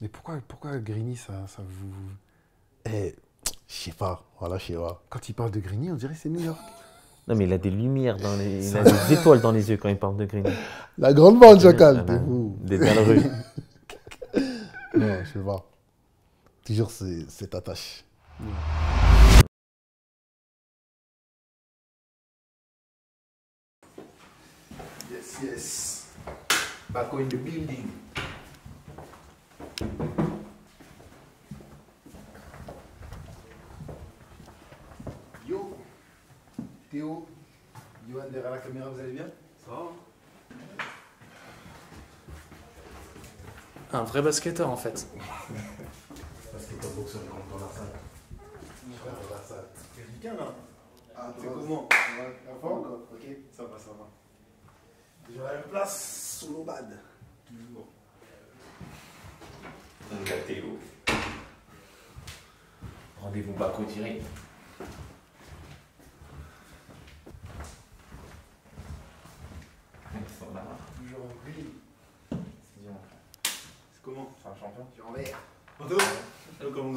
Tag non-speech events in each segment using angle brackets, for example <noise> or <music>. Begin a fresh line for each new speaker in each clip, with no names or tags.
Mais pourquoi, pourquoi Grigny, ça, ça vous. Eh, je sais pas.
Voilà, je sais pas. Quand il parle de Grigny, on dirait que c'est New York. Non, mais il a des lumières dans les. Il a des étoiles dans les yeux quand il parle de Grigny. La grande bande, Jacal, Des belles <laughs> non, je sais pas. Toujours cette attache. Yes, yes. Back in the building.
Yo, Théo, Johan derrière la caméra, vous allez bien Ça va hein?
Un vrai
basketteur en fait. basketteur boxeur, je rentre dans la salle.
Je rentre dans la salle. C'est là Ah, t'es comment La forme Ok, ça va, ça va. J'aurai la même place, sous l'obad.
Toujours. On Rendez-vous Baco direct. Ils sont là. Toujours en gris.
C'est dur. C'est comment C'est un champion tu en vert. Anto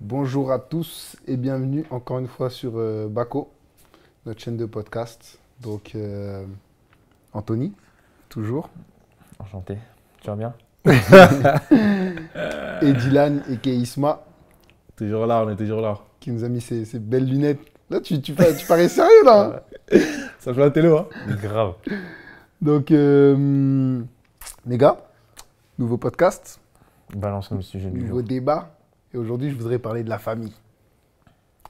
Bonjour à tous et bienvenue encore une fois sur euh, Baco, notre chaîne de podcast. Donc, euh, Anthony. Toujours. Enchanté. Tu vas bien <laughs> Et Dylan et Keisma. Toujours là, on est toujours là. Qui nous a mis ces belles lunettes. Là, tu, parais sérieux, là <laughs> Ça joue à la télé, hein Grave. Donc, euh, les gars, nouveau podcast.
Balance comme sujet
du Nouveau débat. Et aujourd'hui, je voudrais parler de la famille.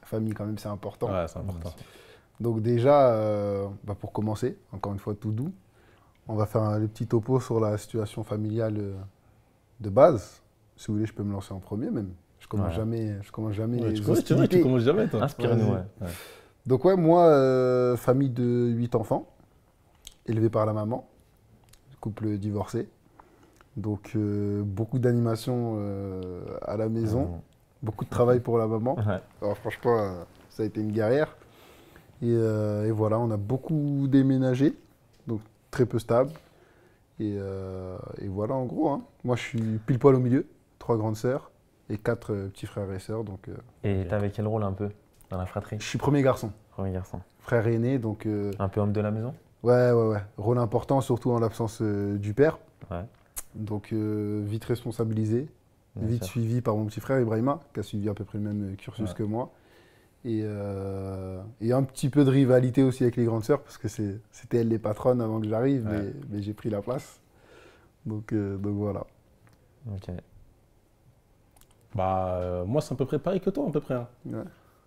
La famille, quand même, c'est important. Ouais, c'est important. Donc déjà, euh, bah, pour commencer, encore une fois, tout doux, on va faire un, petit topo sur la situation familiale euh, de base. Si vous voulez, je peux me lancer en premier même. Je commence jamais. Je commence jamais. tu, commences, jamais, toi. Inspire-nous. Donc ouais, moi, euh, famille de 8 enfants, élevée par la maman, couple divorcé. Donc euh, beaucoup d'animation à la maison, beaucoup de travail pour la maman. Alors franchement, ça a été une guerrière. et voilà, on a beaucoup déménagé très peu stable. Et, euh, voilà, en gros. Hein. Moi, je suis pile poil au milieu, trois grandes sœurs et quatre euh, petits frères et sœurs. Donc, euh.
et t'avais quel rôle un peu dans la fratrie Je suis
premier garçon. Premier garçon. Frère aîné, donc. un peu homme de la maison Ouais, ouais, ouais. Rôle important, surtout en l'absence du père. Donc, vite responsabilisé, vite suivi par mon petit frère Ibrahima, qui a suivi à peu près le même cursus que moi. Euh, et, un petit peu de rivalité aussi avec les grandes sœurs, parce que c'était elles les patronnes avant que j'arrive, mais, j'ai pris la place. Donc, euh, voilà.
Bah, euh,
moi, c'est à peu près pareil que toi, à peu près.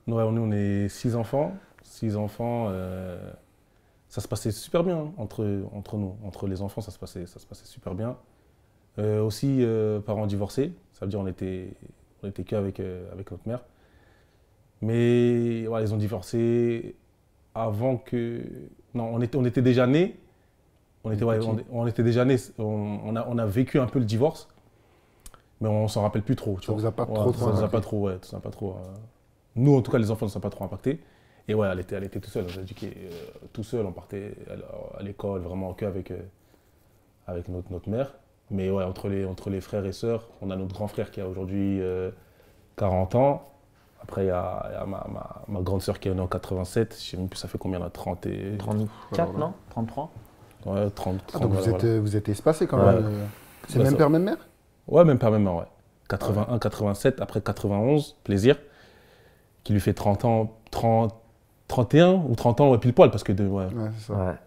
Nous, hein. on est six enfants. Six enfants, ça se passait super bien hein, entre, entre nous. Entre les enfants, ça se passait, ça se passait super bien. aussi, parents divorcés, ça veut dire on était, on était qu'avec avec notre mère. Mais voilà, ils ont divorcé avant que. Non, on était, on était déjà nés. On était, on, était déjà nés. On, a, vécu un peu le divorce. Mais on s'en rappelle plus trop. Tu ça vois. Vous pas ça nous a pas trop, ouais, pas trop. Nous, en tout cas, les enfants ne sont pas trop impactés. Et ouais, elle était, elle était tout seule. On dit euh, tout seul. On partait à l'école vraiment que euh, avec notre, notre mère. Mais ouais, entre les, entre les frères et sœurs, on a notre grand frère qui a aujourd'hui 40 euh, ans. Après, il y a, ma, grande sœur qui est née en 87. Je ne sais plus ça fait combien là 30 et... 34, non 33 Ouais, 30.
Ah, donc vous, êtes, espacé quand même. Euh, c'est même père, même
mère Ouais, même père, même mère, ouais. 81, 87, après 91, plaisir, qui lui fait 30 ans, 30, 31 ou 30 ans, ouais, pile poil, parce que de, ouais. Ça.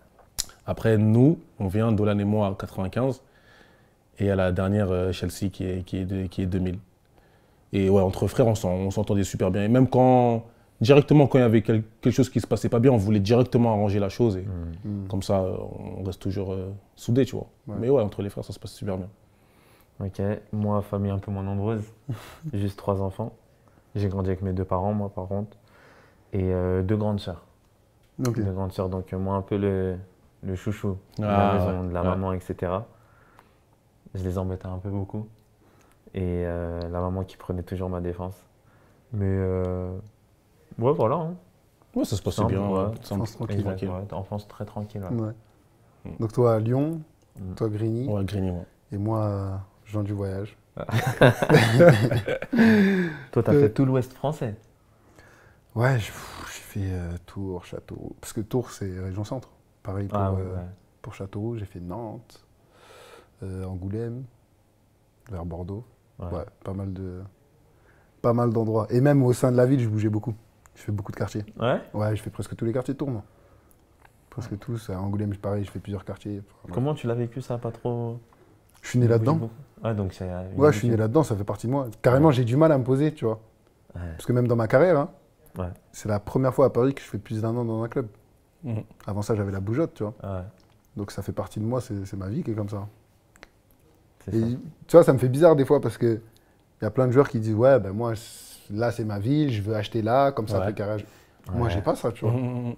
Après, nous, on vient, Dolan et moi, 95, et à la dernière, euh, Chelsea, qui est, qui est, qui est 2000. Et ouais, entre frères, on s'entendait super bien. Et même quand, directement, quand il y avait quelque chose qui se passait pas bien, on voulait directement arranger la chose. Et mm. Mm. comme ça, on reste toujours euh, soudés, tu vois.
Mais ouais, entre les frères, ça se passe super bien. Ok, moi, famille un peu moins nombreuse, <laughs> juste trois enfants. J'ai grandi avec mes deux parents, moi, par contre, et euh, deux grandes sœurs. Deux grandes sœurs, donc euh, moi, un peu le, chouchou de la ah, maison, de la maman, etc. Je les embêtais un peu beaucoup et euh, la maman qui prenait toujours ma défense. Mais euh, ouais, voilà. Hein. Ouais, ça se passait bien. Ouais. France, hein. tranquille. tranquille. très tranquille. Ouais. Mm.
Donc toi à Lyon, mm. toi Grigny. Ouais, Grigny, Et moi, Jean du Voyage. <laughs> toi,
t'as euh, fait tout l'Ouest français.
Ouais, j'ai fait Tours, Château. Parce que Tours, c'est région centre. Pareil pour, ah pour Château, j'ai fait Nantes, Angoulême, vers Bordeaux. Ouais. pas mal de, pas mal d'endroits. Et même au sein de la ville, je bougeais beaucoup. Je fais beaucoup de quartiers. Ouais. Ouais, je fais presque tous les quartiers de Presque tous. À Angoulême, pareil, je fais plusieurs quartiers.
Comment tu l'as vécu ça, pas trop Je suis né là-dedans. donc euh, Ouais, je suis né là-dedans,
ça fait partie de moi. Carrément, j'ai du mal à me tu vois. Parce que même dans ma carrière, hein, c'est la première fois à Paris que je fais plus d'un an dans un club. Mhm. Avant ça, j'avais la bougeotte, tu vois. Donc ça fait partie de moi, c'est ma vie qui est comme ça tu vois, ça me fait bizarre des fois parce que il y a plein de joueurs qui disent ouais ben moi là c'est ma ville, je veux acheter là, comme ça ouais. Moi j'ai pas ça, tu vois. Mmh.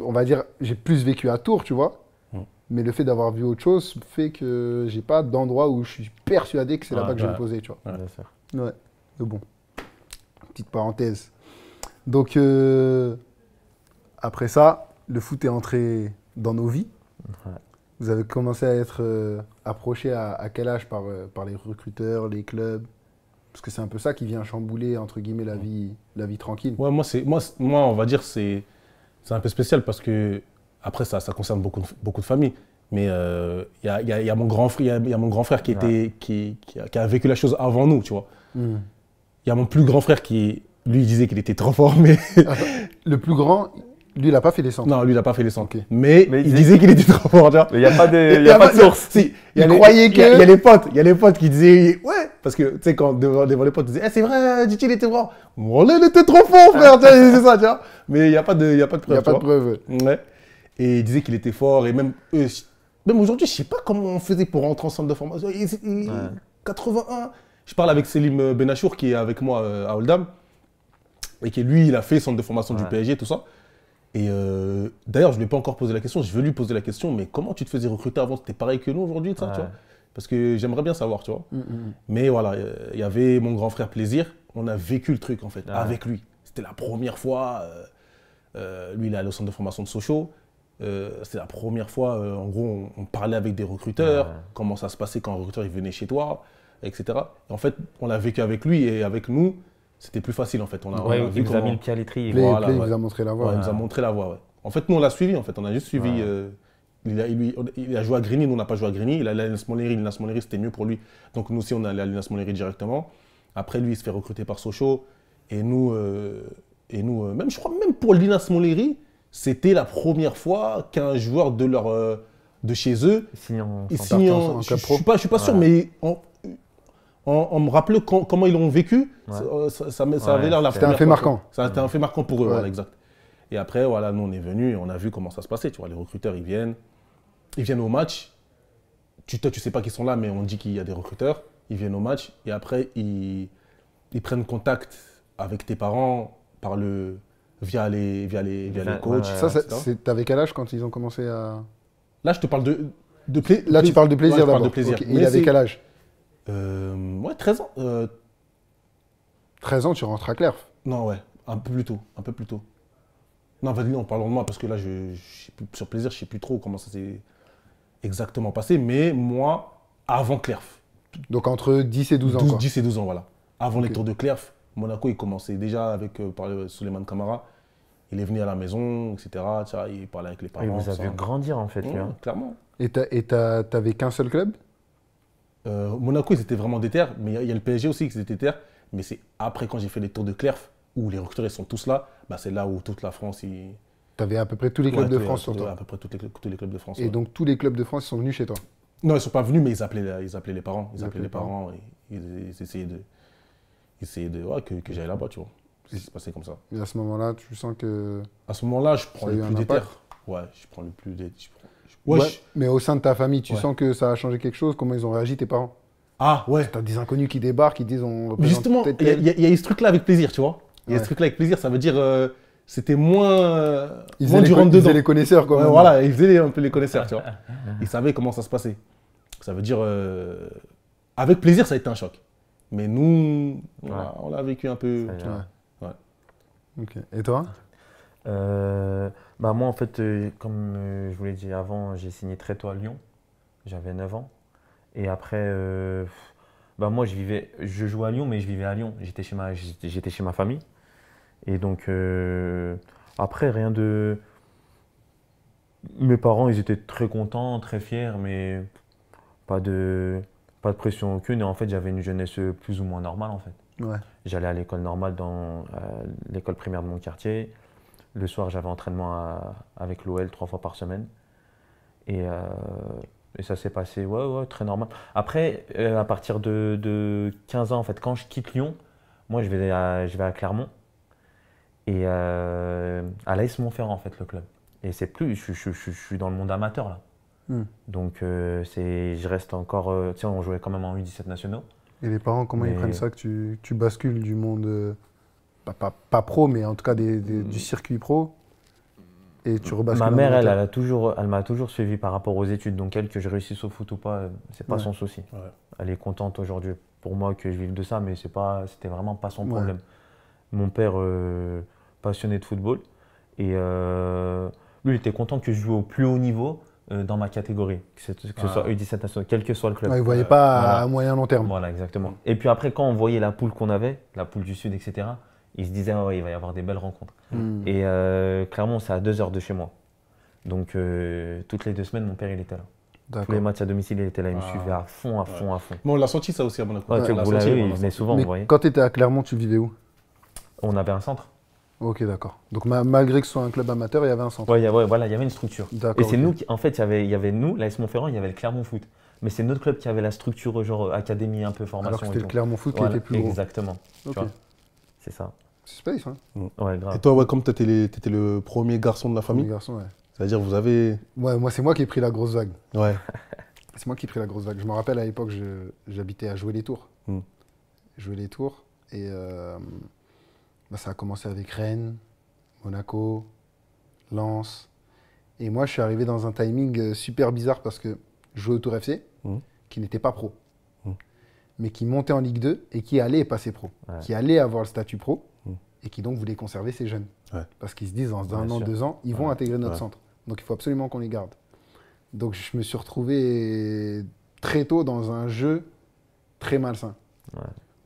On va dire j'ai plus vécu à Tours, tu vois. Mmh. Mais le fait d'avoir vu autre chose fait que j'ai pas d'endroit où je suis persuadé que c'est là-bas que je vais me poser, tu vois. Ouais. Mais bon. Petite parenthèse. Donc euh, après ça, le foot est entré dans nos vies. Vous avez commencé à être euh, approché à, quel âge par, euh, par les recruteurs, les clubs Parce que c'est un peu ça qui vient chambouler, entre guillemets, la vie, la vie tranquille.
Ouais, moi, moi, moi, on va dire c'est c'est un peu spécial parce que, après, ça, ça concerne beaucoup de, beaucoup de familles. Mais euh, il y, a, y, a, mon grand frère, y a mon grand frère qui, était, qui, qui, a, vécu la chose avant nous, tu vois. Il hmm. y a mon plus grand frère qui, lui, disait qu'il était transformé. <laughs> Ah, le plus grand, lui, il n'a pas fait les centres. Non, lui, il n'a pas fait les centres. Mais, il, disait qu'il était trop fort, Mais il n'y a pas de, il y a pas de source. il, croyait que. Il y, a les potes, il y a les potes qui disaient, ouais, parce que, tu sais, quand devant, les potes, ils disaient, eh, c'est vrai, dit il était fort. il était trop fort, frère, c'est ça, tu vois. Mais il n'y a pas de, preuve. Il n'y a pas de preuve. Ouais. Et il disait qu'il était fort, et même même aujourd'hui, je ne sais pas comment on faisait pour rentrer en centre de formation. 81. Je parle avec Selim euh, Benachour, qui est avec moi euh, à Oldham, et qui, lui, il a fait centre de formation du PSG, tout ça. Et euh, d'ailleurs, je ne lui ai pas encore posé la question, je veux lui poser la question, mais comment tu te faisais recruter avant C'était pareil que nous aujourd'hui, vois Parce que j'aimerais bien savoir, tu vois. Mm, mm, mm. Mais voilà, il y avait mon grand frère Plaisir, on a vécu le truc en fait, avec lui. C'était la première fois, euh, euh, lui il est allé au centre de formation de Sochaux, c'était la première fois, en gros, on, parlait avec des recruteurs, comment ça se passait quand un recruteur il venait chez toi, etc. en fait, on a vécu avec lui et avec nous, c'était plus facile en fait. On a, il vu nous a mis le pied à l'étrier. Voilà, il nous a montré la voie. Ouais, montré la voie, En fait, nous, on l'a suivi en fait. On a juste suivi. Euh, il, a, joué à Grigny, nous, on n'a pas joué à Grigny. Il a allé à Linas Moleri. Linas Moleri, c'était mieux pour lui. Donc, nous aussi, on est allé à Linas Moleri directement. Après, lui, il se fait recruter par Sochaux. Et nous, euh, et nous euh, même, je crois, même pour Linas Moleri, c'était la première fois qu'un joueur de leur. de chez eux,
il signe je, ne suis pas, je suis pas sûr,
mais on me rappelle comment ils l'ont vécu, euh, ça, ça, avait l'air la C'était un fait marquant. C'était un fait marquant pour eux, exact. Et après, voilà, nous, on est venus et on a vu comment ça se passait. Tu vois, les recruteurs, ils viennent, ils viennent au match. Tu ne sais pas qu'ils sont là, mais on dit qu'il y a des recruteurs. Ils viennent au match et après, ils, prennent contact avec tes parents par le, via les, via les, via les coachs.
Ouais, quel âge quand ils ont commencé à. Là, je te parle de. de Là, tu parles de plaisir d'abord. y Il avait quel âge
euh, Ouais, 13 ans. 13 euh, ans, tu rentres à Clerf. non, ouais, un peu plus tôt. Un peu plus tôt. Non, vas-y, non, parlons de moi, parce que là, je, sur plaisir, je ne sais plus trop comment ça s'est exactement passé. Mais moi, avant Clerf,
Donc entre 10 et 12 ans.
10 et 12 ans, voilà. Avant les tours de Clerf, Monaco, il commençait déjà avec euh, par Suleiman Camara. Il est venu à la maison, etc. il parlait avec les parents. et vous avez grandir, en fait. clairement. Et tu Et t'avais qu'un seul club euh, Monaco, ils étaient vraiment déter, mais il y, a le PSG aussi qui était déter. Mais c'est après, quand j'ai fait les tours de Clerf, où les recruteurs sont tous là, bah, c'est là où toute la France. T'avais
Tu avais à peu près tous les clubs de France sur toi À peu
près tous les, clubs de France. Et donc
tous les clubs de France sont venus chez toi
Non, ils ne sont pas venus, mais ils appelaient, ils appelaient les parents. Ils, appelaient les parents, ils, essayaient de. Essayaient de ouais, que, j'aille là-bas, tu vois. C'est passé comme ça.
Et à ce moment-là, tu sens que. À ce moment-là, je prends le plus déter.
Ouais, je prends le plus déter
mais au sein de ta famille, tu sens que ça a changé quelque chose Comment ils ont réagi tes parents Ah ouais. T'as des inconnus qui débarquent, qui disent on. Justement, il y, a ce truc-là avec plaisir, tu vois. Il y a ce truc-là avec plaisir, ça veut dire. Euh, c'était
moins, ils moins du rentre-dedans. Ils faisaient les connaisseurs, quoi. voilà, ils faisaient un peu les connaisseurs, tu vois. Ils savaient comment ça se passait. Ça veut dire, euh, avec plaisir, ça a été un choc. Mais nous, on l'a vécu un peu.
Et toi euh, bah moi en fait, euh, comme euh, je vous l'ai dit avant, j'ai signé très tôt à Lyon. J'avais 9 ans. Et après, euh, bah moi je vivais, je jouais à Lyon, mais je vivais à Lyon. J'étais chez ma, j'étais chez ma famille. Et donc après rien de, mes parents ils étaient très contents, très fiers, mais pas de, pas de pression aucune. Et en fait j'avais une jeunesse plus ou moins normale en fait. J'allais à l'école normale dans l'école primaire de mon quartier. Le soir, j'avais entraînement avec l'OL trois fois par semaine. Euh, et, ça s'est passé, ouais, ouais, très normal. Après, euh, à partir de, 15 ans, en fait, quand je quitte Lyon, moi, je vais à, à Clermont et euh, à l'AS Montferrand, en fait, le club. Et c'est plus, je, je, suis dans le monde amateur, là. Hmm. Donc, c'est, je reste encore, tu sais, on jouait quand même en U17 nationaux.
Et les parents, comment ils prennent ça que tu bascules du monde pas, pas, pro, mais en tout cas du mm. circuit pro. Et tu rebascules. Ma mère, elle, elle, a
toujours, elle m'a toujours suivi par rapport aux études. Donc elle, que je réussisse au foot ou pas, euh, c'est pas son souci. Elle est contente aujourd'hui pour moi que je vive de ça, mais c'est pas, c'était vraiment pas son problème. Mon père, euh, passionné de football, et euh, lui, il était content que je joue au plus haut niveau dans ma catégorie, que, ce, soit U17 quel que soit le club. il ne voyait pas à
moyen long terme. Voilà, exactement.
Et puis après, quand on voyait la poule qu'on avait, la poule du Sud, etc., il se disait oh, ah il va y avoir des belles rencontres. Mm. Mm. Et euh, clairement, c'est à deux heures de chez moi. Donc, euh, toutes les deux semaines, mon père, il était là. Tous les matchs à domicile, il était là, il me ah. suivait à fond, à fond, à fond. Bon, on l'a senti ça aussi à mon Ouais, ouais, vous l'avez, il venait souvent, vous voyez. Quand
tu étais à Clermont, tu vivais où On avait un centre. Ok, d'accord.
Donc malgré
que ce soit un club amateur, il y avait un centre.
Oui, ouais, voilà, il y avait une structure. Et c'est nous qui, en fait, il y avait, il y avait nous, l'AS Montferrand, il y avait le Clermont Foot. Mais c'est notre club qui avait la structure, genre académie, un peu formation. Alors c'était le Clermont Foot qui était plus gros. Exactement. C'est ça. C'est space, hein.
mm, Et toi, ouais, comme tu étais le premier garçon de la famille garçon, ouais. C'est-à-dire, vous avez.
moi, c'est moi qui ai pris la grosse vague. Ouais. <laughs> c'est moi qui ai pris la grosse vague. Je me rappelle à l'époque, j'habitais à jouer les tours. Mm. Jouer les tours. Et euh, bah, ça a commencé avec Rennes, Monaco, Lens. Et moi, je suis arrivé dans un timing euh, super bizarre parce que je jouais au Tour FC, mm. qui n'était pas pro mais qui montait en Ligue 2 et qui allait passer pro, qui allait avoir le statut pro hmm. et qui donc voulait conserver ces jeunes. Parce qu'ils se disent dans un an, deux ans, ils vont intégrer notre centre. Donc il faut absolument qu'on les garde. Donc je me suis retrouvé très tôt dans un jeu très malsain.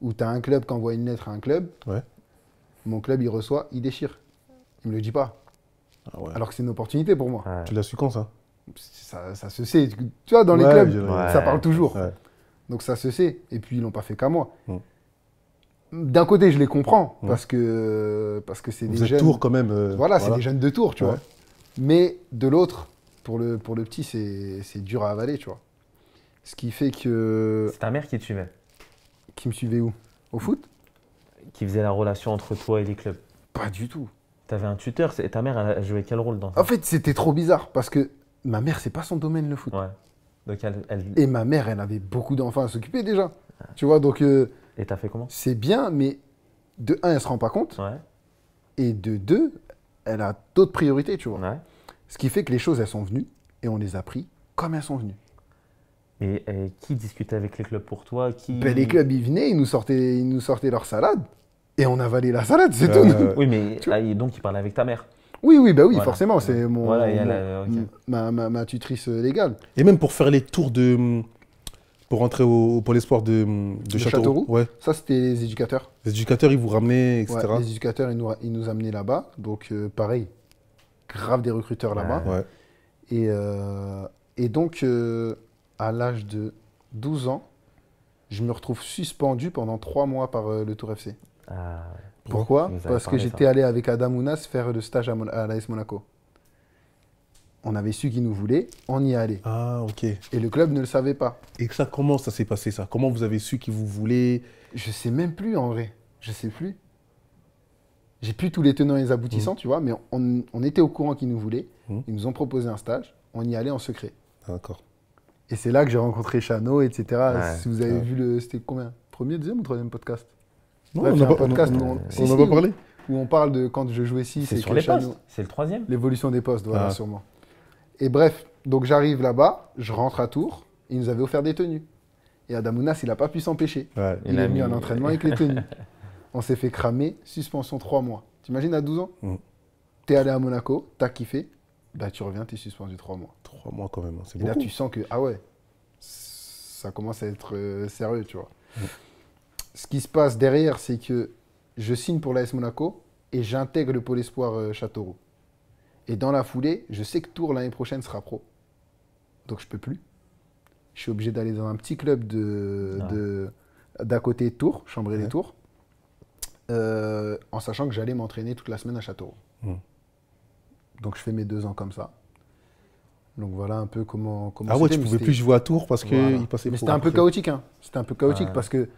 Où tu as un club qui envoie une lettre à un club, mon club il reçoit, il déchire. Il me le dit pas. Ah Alors que c'est une opportunité pour moi. Tu l'as su quand ça ça, se sait. Tu vois, dans les clubs, ça parle toujours. Ouais. Donc ça se sait. Et puis ils l'ont pas fait qu'à moi. Mm. D'un côté, je les comprends mm. parce que parce que c'est des jeunes jeunes. Tours quand même. Euh, voilà, c'est des jeunes de tour, tu vois. Mais de l'autre, pour le pour le petit, c'est dur à avaler, tu vois.
Ce qui fait que. C'est ta mère qui te suivait. Qui me suivait où Au foot Qui faisait la relation entre toi et les clubs Pas du tout. T'avais un tuteur. Ta mère, elle a quel rôle dans ça En fait,
c'était trop bizarre parce que ma mère, c'est pas son domaine le foot elle, Et ma mère, elle avait beaucoup d'enfants à s'occuper déjà. Ah. Tu vois, donc. Euh, et t'as fait comment C'est bien, mais de un, elle se rend pas compte. Ouais. Et de deux, elle a d'autres priorités, tu vois. Ouais. Ce qui fait que les choses, elles sont venues et on les a pris comme elles sont venues.
Et, qui discutait avec les clubs pour toi qui... Ben, les clubs,
ils venaient, ils nous sortaient, ils nous sortaient leur salade et on avalait la salade, c'est euh, tout. Oui,
mais là, <laughs> ah, donc ils parlaient avec ta mère.
Oui, oui, bah oui, forcément, c'est mon, ma, ma, tutrice euh, légale. Et même pour
faire les tours de, pour rentrer au, pour pôle espoir de, de, Châteauroux. Ouais.
Ça, c'était les éducateurs.
Les éducateurs, ils vous ramenaient, etc. les
éducateurs, ils nous, ils nous amenaient là-bas. Donc, euh, pareil, grave des recruteurs là-bas. Et, euh, et donc, à l'âge de 12 ans, je me retrouve suspendu pendant 3 mois par le Tour FC. Ah, pourquoi Parce que j'étais allé avec Adam Ounas faire le stage à, l'AS Monaco. On avait su qu'ils nous voulait, on y allait. Ah, ok. Et le club ne le savait pas. Et ça, comment ça s'est passé ça Comment vous avez su qu'ils vous voulait Je sais même plus en vrai. Je sais plus. J'ai plus tous les tenants et les aboutissants, mmh. tu vois, mais on, était au courant qu'ils nous voulaient. Mmh. Ils nous ont proposé un stage. On y allait en secret. D'accord. Et c'est là que j'ai rencontré Chano, etc. si vous avez vu le. C'était combien Premier, deuxième ou troisième podcast non, on n'a pas, podcast parlé. Où, on parle de quand je jouais 6 c'est sur les postes. C'est le troisième. L'évolution des postes, voilà, ah. sûrement. Et bref, donc j'arrive là-bas, je rentre à Tours, ils nous avaient offert des tenues. Et Adamounas, il n'a pas pu s'empêcher. il, a mis un entraînement avec les <laughs> tenues. On s'est fait cramer, suspension 3 mois. T'imagines à 12 ans tu mm. T'es allé à Monaco, t'as kiffé, bah tu reviens, es suspendu 3 mois. 3 mois quand même, hein, c'est beaucoup. Et là, tu sens que, ah ouais, ça commence à être euh, sérieux, tu vois. Mm ce qui se passe derrière, c'est que je signe pour l'AS Monaco et j'intègre le pôle espoir euh, Châteauroux. Et dans la foulée, je sais que Tours l'année prochaine sera pro. Donc je peux plus. Je suis obligé d'aller dans un petit club ah. d'à côté de Tours, Chambray les Tours, euh, en sachant que j'allais m'entraîner toute la semaine à Châteauroux. Hmm. Donc je fais mes deux ans comme ça. Donc voilà un peu comment. comment ah ouais, tu pouvais plus jouer à Tours parce que passait. Mais c'était un, peu chaotique, hein. C'était un peu chaotique parce que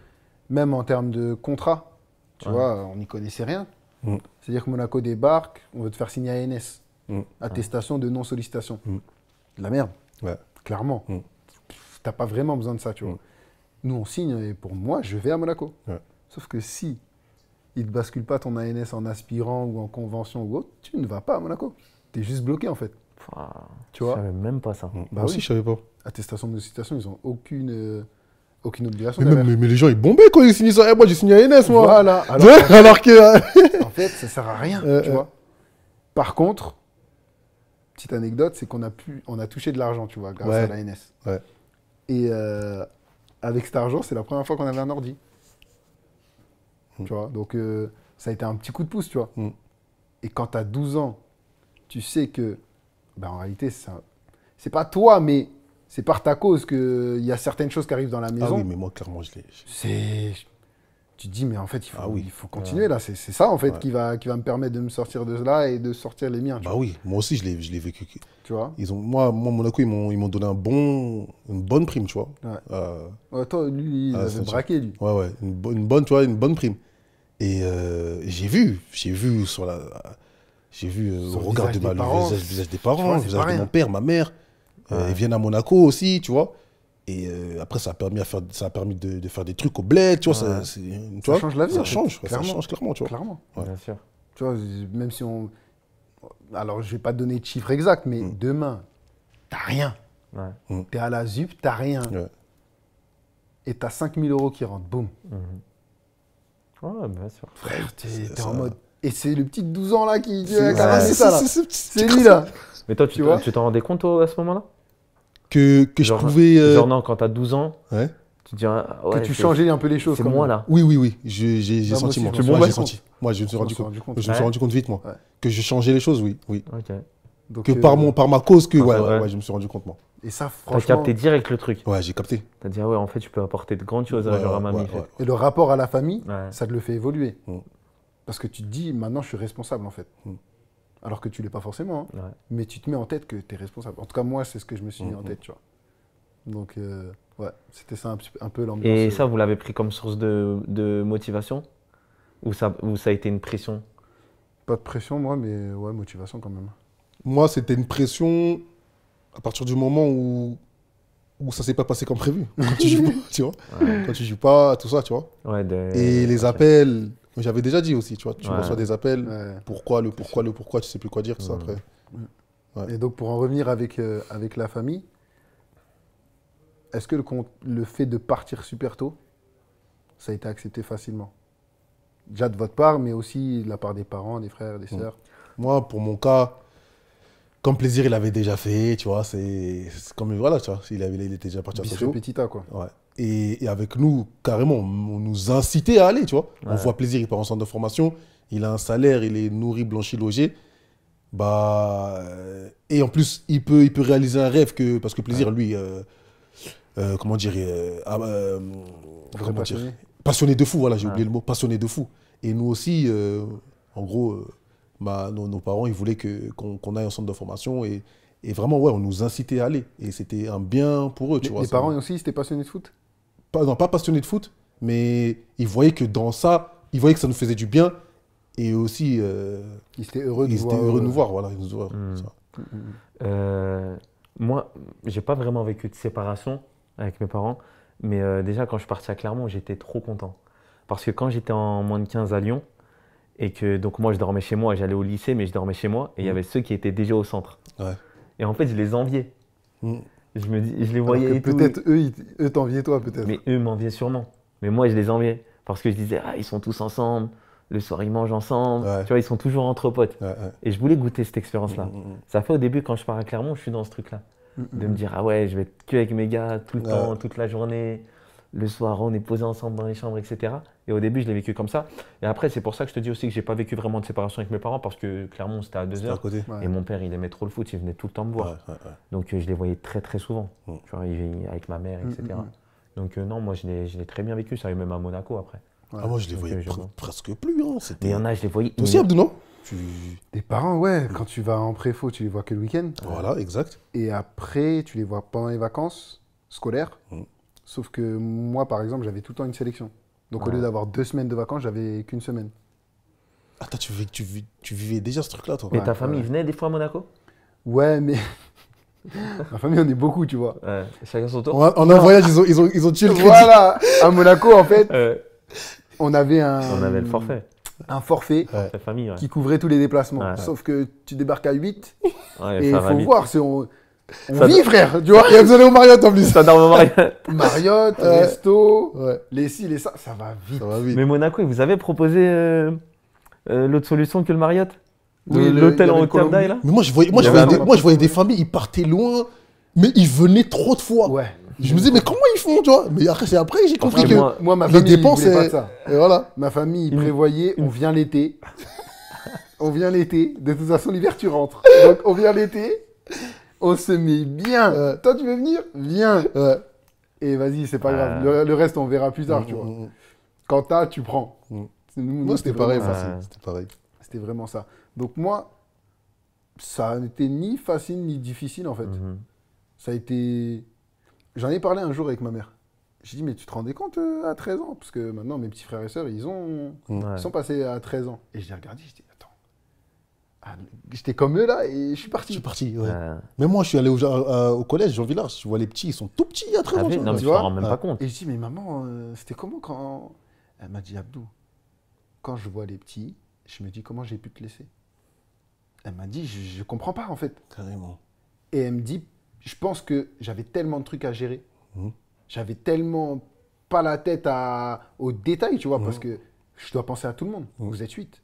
même en termes de contrat, tu vois, on n'y connaissait rien. Mm. C'est-à-dire que Monaco débarque, on veut te faire signer ANS, mm. attestation de non-sollicitation. Mm. De la merde, ouais. clairement. T'as pas vraiment besoin de ça, tu vois. Nous, on signe et pour moi, je vais à Monaco. Sauf que si ils ne te basculent pas ton ANS en aspirant ou en convention ou autre, tu ne vas pas à Monaco. Tu es juste bloqué, en fait. tu vois Je savais même pas ça. Bah, bah si, je savais pas. Attestation de non-sollicitation, ils n'ont aucune euh, aucune obligation. Mais,
mais, les gens, ils bombaient quand ils signaient ça. Eh, moi, j'ai signé à
NS, moi. Voilà. <laughs> Alors, que. Euh, <laughs> en fait, ça sert à rien, euh, tu euh. vois. Par contre, petite anecdote, c'est qu'on a pu, on a touché de l'argent, tu vois, grâce à la NS. Et avec cet argent, c'est la première fois qu'on avait un ordi. Hmm. Tu vois, donc ça a été un petit coup de pouce, tu vois. Hmm. Et quand tu as 12 ans, tu sais que, ben, en réalité, c'est pas toi, mais c'est par ta cause qu'il y a certaines choses qui arrivent dans la ah maison. Ah oui, mais
moi, clairement, je l'ai.
C'est. Tu dis, mais en fait, il faut, ah oui. il faut continuer euh, là. C'est ça, en fait, qui, va, qui va me permettre de me sortir de cela et de sortir les miens.
Bah oui, moi aussi, je l'ai vécu. Tu vois ils ont, Moi, moi Monaco, ils m'ont donné un bon, une bonne prime, tu vois.
Ouais. Euh, toi, lui, il ah, avait braqué, lui.
Ouais, ouais. Une, bonne, tu vois, une bonne prime. Et euh, j'ai vu, j'ai vu sur la. J'ai vu regard de ma, le visage, des parents, le visage de mon père, ma mère. Euh, ils viennent à Monaco aussi, tu vois. Et euh, après, ça a permis, de, faire des trucs au bled, tu vois. Ça,
change la vie. Ça change, clairement. clairement, tu vois. Clairement. Bien sûr.
Tu vois, même si on. Alors, je vais pas donner de chiffres exacts, mais demain mm. demain, t'as rien. Mm. Tu es à la ZUP, t'as rien. Et tu as 5000 euros qui rentrent, boum. Mm-hmm. Ouais, bien sûr. Frère, es en mode. Et c'est le petit 12 ans là qui. C'est ça là.
C'est lui là. Mais toi, tu t'en rendais compte à ce moment-là que, que je pouvais. Euh, genre, non, quand t'as 12 ans. Ouais. Tu dis, ah, ouais, que tu changeais un peu les choses. C'est moi là.
Oui, oui, oui.
J'ai senti moi. j'ai ah, moi, senti. Moi, je me suis rendu, compte. Je me suis rendu compte vite, moi. Que je changeais les choses,
oui. oui. que euh, par, mon, par ma cause, que. Ah, ouais, ouais, je me suis rendu compte, moi. Et ça, franchement. T'as capté direct le truc. Ouais, j'ai capté. T'as dit, ouais, en fait, tu peux apporter de grandes choses à ma vie
Et le rapport à la famille, ça te le fait évoluer. Mm. Parce que tu te dis, maintenant, je suis responsable, en fait. Mm alors que tu l'es pas forcément, hein. mais tu te mets en tête que tu es responsable. En tout cas, moi, c'est ce que je me suis mis en tête, tu vois. Donc, euh, ouais, c'était ça un, peu l'ambiance. Et euh. ça,
vous l'avez pris comme source de, motivation ou ça, ça a été une pression
Pas de pression, moi, mais ouais, motivation
quand même. Moi, c'était une pression à partir du moment où,
où ça s'est pas passé comme prévu. Quand tu joues pas, <laughs> tu vois. Quand tu joues pas, tout ça, tu vois. Et les appels,
mais j'avais déjà dit aussi, tu vois, tu reçois des appels, pourquoi, le pourquoi, le pourquoi, tu sais plus quoi dire, ça mm. après. Et donc pour en revenir avec, euh, avec la famille, est-ce que le, le, fait de partir super tôt, ça a été accepté facilement Déjà de votre part, mais aussi de la part des parents, des frères, des mm. sœurs Moi, pour mon
cas, comme plaisir, il avait déjà fait, tu vois, c'est comme voilà, tu vois, il, avait, il était déjà parti à petit tas quoi. Ouais et, avec nous, carrément, on nous incitait à aller, tu vois. On voit plaisir, il part en centre de formation, il a un salaire, il est nourri, blanchi, logé. Bah, euh, et en plus, il peut, il peut réaliser un rêve que, parce que plaisir, lui, euh, euh, comment dire, ah, passionné. de fou, voilà, j'ai oublié le mot, passionné de fou. Et nous aussi, en gros, bah, nos, parents, ils voulaient qu'on aille en centre de formation et, vraiment, ouais, on nous incitait à aller. Et c'était un bien pour eux, tu vois. Les parents
aussi, ils étaient passionnés de foot
pas, non, pas passionné de foot, mais il voyait que dans ça, il voyait que ça nous faisait du bien. Et aussi, euh, il était heureux, de, voir, heureux de nous euh, voir.
Voilà, nous voir hmm. ça. Euh, moi, j'ai pas vraiment vécu de séparation avec mes parents, mais déjà quand je suis parti à Clermont, j'étais trop content. Parce que quand j'étais en moins de 15 à Lyon, et que donc moi je dormais chez moi, j'allais au lycée, mais je dormais chez moi, et il y hmm. avait ceux qui étaient déjà au centre. Et en fait, je les enviais. Hmm. Je me dis, je les voyais. Peut-être eux, eux t'enviaient toi, peut-être. Mais eux m'enviaient sûrement. Mais moi, je les enviais parce que je disais, ah, ils sont tous ensemble. Le soir, ils mangent ensemble. Tu vois, ils sont toujours entre potes. Et je voulais goûter cette expérience-là. Mm, mm, mm. Ça fait au début, quand je pars à Clermont, je suis dans ce truc-là. de me dire, ah ouais, je vais être que avec mes gars tout le temps, toute la journée le soir, on est posé ensemble dans les chambres, etc. Et au début, je l'ai vécu comme ça. Et après, c'est pour ça que je te dis aussi que j'ai pas vécu vraiment de séparation avec mes parents parce que clairement, c'était à deux heures. Et mon père, il aimait trop le foot, il venait tout le temps me voir. Donc, euh, je les voyais très, très souvent. Mm. Tu vois, avec ma mère, etc. Mm, mm, Donc, euh, non, moi, je l'ai très bien vécu. Ça, même à Monaco après. Ah, moi, je les voyais euh, presque plus. Hein. Mais il y en a, je les voyais. aussi,
Abdou, non Des parents, ouais. Quand tu vas en préfaux, tu les vois que le week-end. Voilà, exact. Et après, tu les vois pendant les vacances scolaires. Sauf que moi, par exemple, j'avais tout le temps une sélection. Donc au lieu d'avoir deux semaines de vacances, j'avais qu'une semaine. Attends, ah, tu, tu, vivais déjà ce truc-là, toi Mais ta famille venait
des fois à Monaco
Ouais, mais <laughs> Ma famille, on est beaucoup, tu vois. Ouais, chacun son tour. On un voyage, ils ont, ils ont, tué le crédit. Voilà, à Monaco, en fait, on avait un. On avait le forfait. Un forfait ouais. qui couvrait tous les déplacements. Sauf que tu débarques à 8 et il faut voir. Si oui, frère Tu vois, il y a au Marriott en plus.
Ça Marriott.
Resto, les ci, les ça, ça va
vite. Mais Monaco, vous avez proposé euh, euh, l'autre solution que le Marriott L'hôtel en Rotterdam, là Mais moi, je voyais, moi, je
voyais, des, familles, ils partaient loin, mais ils venaient trop de fois.
Je me disais, mais comment ils font, tu vois Mais après, j'ai compris que moi, ma famille, les dépenses, euh, Et voilà. Ma famille, ils prévoyaient, on vient l'été. <laughs> on vient l'été. De toute façon, l'hiver, tu rentres. <laughs> Donc, on vient l'été. On se met bien. Euh, Toi, tu veux venir Viens. Euh, et vas-y, c'est pas grave. Euh, le, reste, on verra plus tard, tu mm, vois. Mm, mm. Quand t'as, tu prends. moi, c'était pareil. C'était pareil. C'était vraiment ça. Donc moi, ça n'était ni facile ni difficile en fait. Mm-hmm. Ça a été. J'en ai parlé un jour avec ma mère. J'ai dit, mais tu te rendais compte à 13 ans Parce que maintenant, mes petits frères et sœurs, ils, ont... sont passés à 13 ans. Et je l'ai regardé, ah, j'étais comme eux là et je suis parti. Je suis parti, euh. Mais moi, je suis allé au, euh, collège, Jean Village. je vois les petits, ils sont tout petits à y a ah, non, mais tu rends même pas ah. compte. Et je dis, mais maman, euh, c'était comment quand. Elle m'a dit, Abdou, quand je vois les petits, je me dis, comment j'ai pu te laisser Elle m'a dit, je, ne comprends pas en fait. Carrément. Et elle me dit, je pense que j'avais tellement de trucs à gérer. Mmh. J'avais tellement pas la tête à, aux détails, tu vois, mmh. parce que je dois penser à tout le monde. Mmh. Vous êtes huit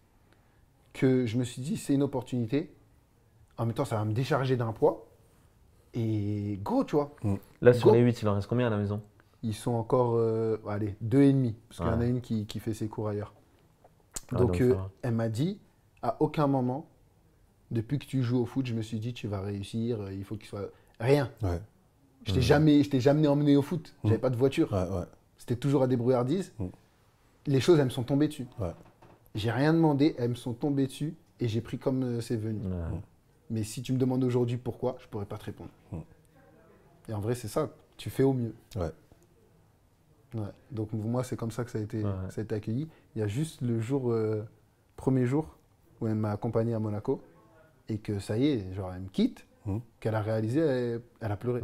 que je me suis dit, c'est une opportunité. En même temps, ça va me décharger d'un poids. Et go, tu vois.
Mm. Là, sur les 8, il en reste combien à la maison
Ils sont encore, euh, allez, deux et demi. Parce qu'il y en a une qui, fait ses cours ailleurs. Ah, donc, euh, elle m'a dit, à aucun moment, depuis que tu joues au foot, je me suis dit, tu vas réussir, euh, il faut qu'il soit. Rien. Ouais. Je t'ai mm. jamais, jamais emmené au foot. Mm. J'avais pas de voiture. C'était toujours à débrouillardise. Les choses, elles me sont tombées dessus. J'ai rien demandé, elles me sont tombées dessus et j'ai pris comme euh, c'est venu. Mais si tu me demandes aujourd'hui pourquoi, je pourrais pas te répondre. Hmm. Et en vrai, c'est ça, tu fais au mieux. Ouais. ouais. Donc moi, c'est comme ça que ça a été, accueilli. Il y a juste le jour, euh, premier jour, où elle m'a accompagné à Monaco et que ça y est, genre elle me quitte, hmm. qu'elle a réalisé, elle, a pleuré.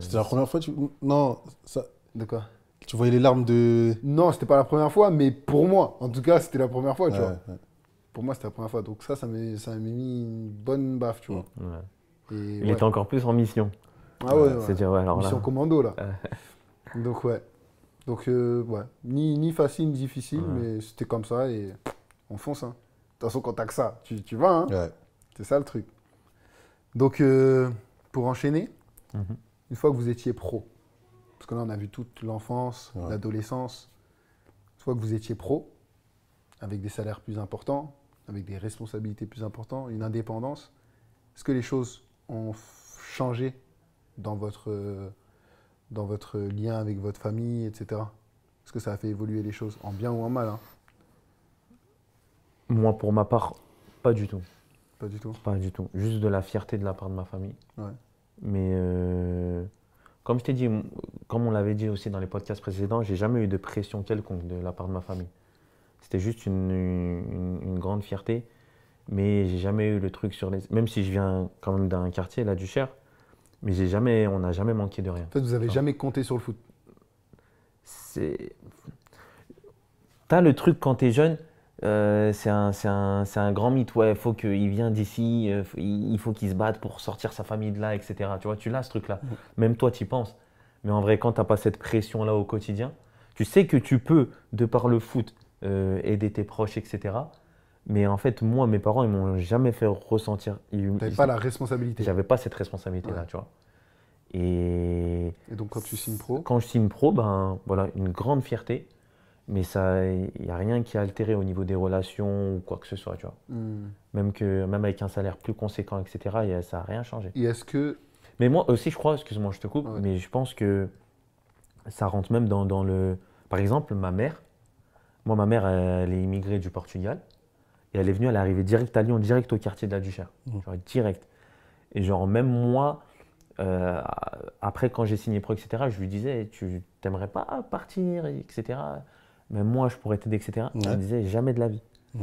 C'était la première fois, tu... non, ça. De quoi tu voyais les larmes de. Non, c'était pas la première fois, mais pour moi, en tout cas, c'était la première fois, Pour moi, c'était la première fois. Donc ça, ça m'a mis une bonne baffe, tu vois. Il était
encore plus en mission. Ah ouais, euh, C'est-à-dire, ouais, alors Mission
commando, là. <laughs> Donc, ouais. Donc, euh, ouais. Ni, ni, facile, ni difficile, mais c'était comme ça et on fonce, hein. De toute façon, quand t'as que ça, tu, vas, hein. C'est ça le truc. Donc, euh, pour enchaîner, mhm. une fois que vous étiez pro, on a vu toute l'enfance, l'adolescence. Soit que vous étiez pro, avec des salaires plus importants, avec des responsabilités plus importantes, une indépendance. Est-ce que les choses ont changé dans votre, dans votre lien avec votre famille, etc. Est-ce que ça a fait évoluer les choses, en bien ou en mal hein
Moi, pour ma part, pas du tout. Pas du tout Pas du tout. Juste de la fierté de la part de ma famille. Mais. Euh, comme je t'ai dit, comme on l'avait dit aussi dans les podcasts précédents, j'ai jamais eu de pression quelconque de la part de ma famille. C'était juste une, grande fierté, mais j'ai jamais eu le truc sur les. Même si je viens quand même d'un quartier là du Cher, mais j'ai jamais, on n'a jamais manqué de rien. vous avez
jamais compté sur le foot.
C'est. T'as le truc quand t'es jeune euh, c'est un, un, grand mythe, ouais, faut qu'il vienne d'ici, euh, il faut qu'il se batte pour sortir sa famille de là, etc. Tu vois, tu l'as ce truc-là. Mm. Même toi, tu y penses. Mais en vrai, quand t'as pas cette pression-là au quotidien, tu sais que tu peux, de par le foot, euh, aider tes proches, etc. Mais en fait, moi, mes parents, ils m'ont jamais fait ressentir. n'avais pas la responsabilité. J'avais pas cette responsabilité-là, tu vois. Et... Et donc quand tu signes pro Quand je signe pro, ben voilà, une grande fierté mais ça il n'y a rien qui a altéré au niveau des relations ou quoi que ce soit tu vois hmm. même que même avec un salaire plus conséquent etc ça n'a rien changé et est-ce que mais moi aussi je crois excuse-moi je te coupe mais je pense que ça rentre même dans, dans, le par exemple ma mère moi ma mère elle est immigrée du Portugal et elle est venue elle est arrivée direct à Lyon direct au quartier de la Duchère hmm. genre direct et genre même moi euh, après quand j'ai signé pro etc je lui disais tu t'aimerais pas partir etc même moi, je pourrais t'aider, etc. Elle disait jamais de la vie. Mm.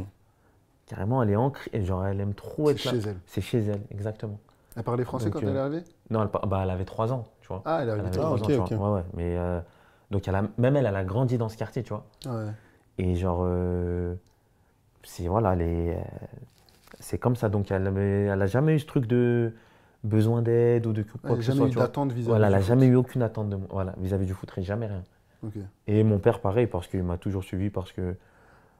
Carrément, elle est ancrée, genre, elle aime trop être là. C'est chez elle. C'est chez elle, exactement. Elle parlait français quand euh, elle est arrivée Non, elle, bah, elle avait 3 ans, tu vois. Ah, elle, avait 3 ah, ans, okay. Ouais, ouais. Mais, euh, donc, elle même elle, elle a grandi dans ce quartier, tu vois. Ouais. Et genre, euh, c'est voilà, comme ça. Donc, elle, elle a jamais eu ce truc de besoin d'aide ou de quoi que ce soit. Elle n'a jamais eu d'attente vis-à-vis. Voilà, elle n'a jamais eu aucune attente vis-à-vis -vis du foot, jamais rien. Et mon père, pareil, parce qu'il m'a toujours suivi, parce que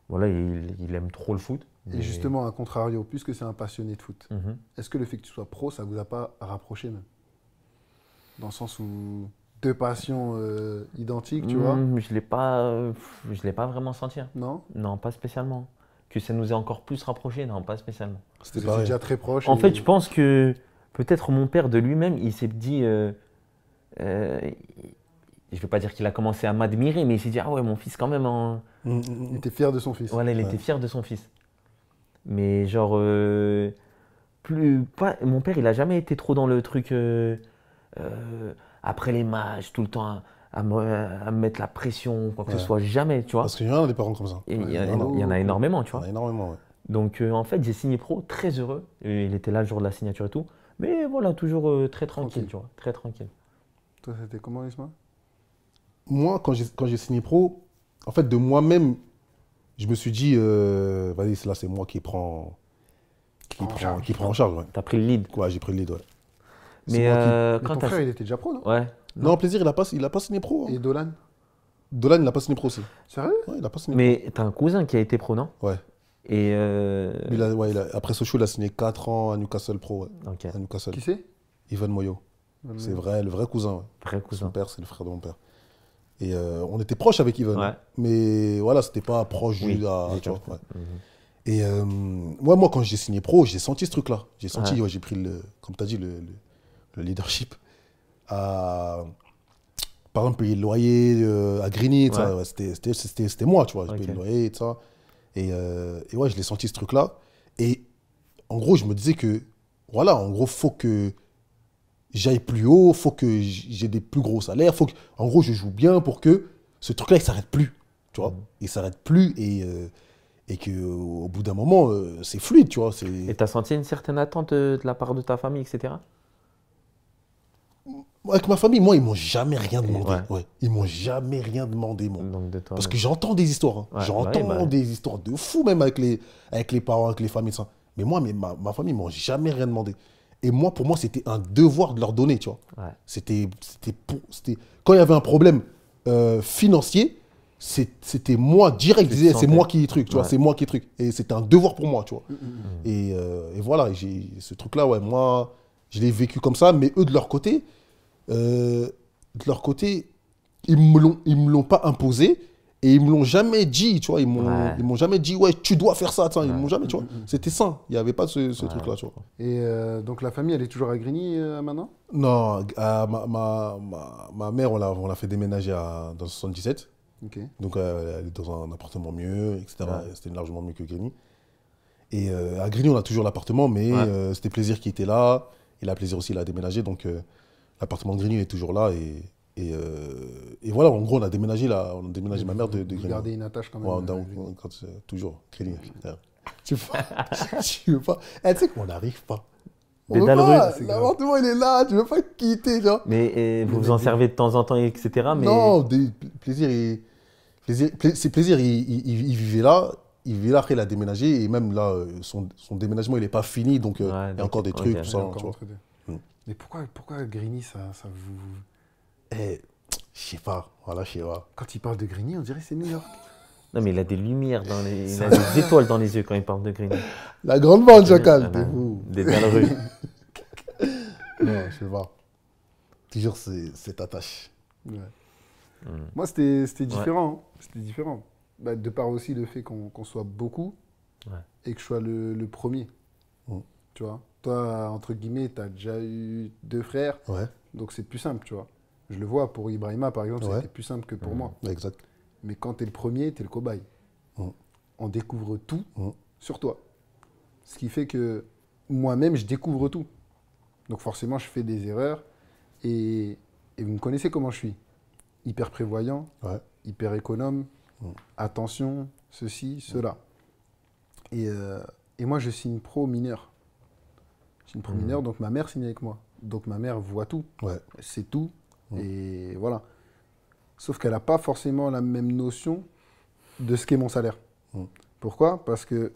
voilà, il, aime trop le foot. Et, justement,
à contrario, puisque c'est un passionné de foot, mhm. est-ce que le fait que tu sois pro, ça vous a pas rapproché même Dans le sens où
deux passions euh, identiques, tu vois mhm, Je ne pas, euh, je l'ai pas vraiment senti. Hein. Non. Non, pas spécialement. Que ça nous ait encore plus rapprochés, non, pas spécialement. C'était déjà très proche. En fait, je pense que peut-être mon père de lui-même, il s'est dit. Euh, je ne veux pas dire qu'il a commencé à m'admirer, mais il s'est dit Ah ouais, mon fils, quand même. Hein. Il était fier de son fils. Voilà, il était fier de son fils. Mais genre, euh, plus. Pas, mon père, il n'a jamais été trop dans le truc. Euh, euh, après les matchs, tout le temps à, me, mettre la pression, quoi que ce soit, jamais, tu vois. Parce qu'il y en a des parents comme ça. Il y, en a énormément, tu vois. Il y en a énormément, ouais. Donc en fait, j'ai signé pro, très heureux. il était là le jour de la signature et tout. Mais voilà, toujours très tranquille, tu vois. Très tranquille. Toi, c'était comment, Isma
moi, quand j'ai, signé pro, en fait, de moi-même, je me suis dit, euh, vas-y, là, c'est moi qui prend, qui en charge. qui en charge. T'as pris le lead. Ouais, j'ai pris le lead, ouais.
Mais, euh, quand ton frère, il était déjà pro, non Ouais. Non,
Plaisir, il n'a pas, a pas signé pro. Hein. Et Dolan Dolan, il n'a pas signé pro aussi. Sérieux Ouais, il n'a pas signé pro. Mais t'as un cousin qui a été pro, non Ouais. Et euh... il a, après Sochaux, il a signé 4 ans à Newcastle Pro. Ouais. Newcastle. Qui c'est Ivan Moyo. C'est vrai, le vrai cousin. Vrai cousin. Son père, c'est le frère de mon père. Et euh, on était proche avec Yvan Mais voilà, c'était pas proche du. Mhm. Et euh, moi moi, quand j'ai signé pro, j'ai senti ce truc-là. J'ai senti, j'ai pris, le, comme tu as dit, le, leadership. À, par exemple, payer le loyer euh, à Grigny, c'était moi, tu vois. J'ai le loyer, ça. Et, et ouais, je l'ai senti ce truc-là. Et en gros, je me disais que, voilà, en gros, faut que j'aille plus haut, faut que j'ai des plus gros salaires, faut que, en gros, je joue bien pour que ce truc-là ne s'arrête plus, tu vois, mm. il s'arrête plus et
qu'au euh, et que au bout d'un moment, euh, c'est fluide, tu vois. Et t'as senti une certaine attente euh, de, la part de ta famille, etc.
Avec ma famille, moi, ils m'ont jamais rien demandé. Ouais. ne Ils m'ont jamais rien demandé, moi. Parce que j'entends des histoires. Hein. j'entends bah des histoires de fou, même avec les, avec les parents, avec les familles. Mais moi, mais ma, famille, ils m'ont jamais rien demandé. Et moi, pour moi, c'était un devoir de leur donner, tu vois. C'était, Quand il y avait un problème euh, financier, c'était moi direct, c'est moi qui truc, tu vois, c'est moi qui truc. Et c'était un devoir pour moi, tu vois. Mm, mm, mm. Euh, et, voilà, j'ai ce truc-là, ouais, moi, je l'ai vécu comme ça, mais eux, de leur côté, euh, de leur côté, ils me l'ont pas imposé, et ils me l'ont jamais dit, tu vois. Ils m'ont, ils m'ont jamais dit, ouais, tu dois faire ça, vois. Ils m'ont jamais, tu vois. Mm-hmm. C'était sain. Il n'y avait pas ce, truc-là, tu vois.
Et euh, donc la famille, elle est toujours à Grigny euh, maintenant
Non, ma, ma, ma, ma, mère, on l'a, on l'a fait déménager dans le 77. Ok. Donc euh, elle est dans un appartement mieux, etc. C'était largement mieux que Grigny. Et à Grigny, on a toujours l'appartement, mais c'était Plaisir qui était là. Et la Plaisir aussi, il a déménagé. Donc l'appartement de Grigny est toujours là. Et et, euh, et, voilà, en gros, on a déménagé là, on a déménagé ma mère de, de Garder une attache quand même. Ouais, euh, euh, toujours, Grigny. tu veux pas <laughs> Tu
veux pas eh, Tu sais qu'on n'arrive pas. On veut pas. L'appartement, il est là, tu veux pas quitter,
Mais vous vous en servez de temps en temps, etc. Non,
plaisir, c'est plaisir, il, vivait là. Il vivait là, après il a déménagé et même là, son, déménagement, il n'est pas fini, donc il y a
encore des trucs, okay, tout Tu vois. Mm. Mais pourquoi, pourquoi Grigny, ça, ça vous eh,
je sais pas, voilà, je sais pas. Quand il parle de Grigny, on dirait c'est New York. Non, mais il a des lumières dans les. Il a des étoiles dans les yeux quand il parle de Grigny. La grande bande, Chacal, t'es fou. Des belles
<laughs> non, je sais pas. Toujours cette attache. Hmm. Moi, c'était différent. Hein. C'était différent. Bah, de part aussi le fait qu'on soit beaucoup et que je sois le, le premier. Hmm. Tu vois Toi, entre guillemets, tu as déjà eu deux frères. Donc, c'est plus simple, tu vois. Je le vois pour Ibrahima, par exemple, c'était plus simple que pour mmh. moi. Exact. Mais quand tu es le premier, tu es le cobaye. Mmh. On découvre tout mmh. sur toi. Ce qui fait que moi-même, je découvre tout. Donc forcément, je fais des erreurs. Et, vous me connaissez comment je suis. Hyper prévoyant, hyper économe, attention, ceci, cela. Euh, et, moi, je une pro mineur. Je une pro mineur, donc ma mère signe avec moi. Donc ma mère voit tout. Ouais. C'est tout Mm. Et voilà. Sauf qu'elle n'a pas forcément la même notion de ce qu'est mon salaire. Mm. Pourquoi Parce que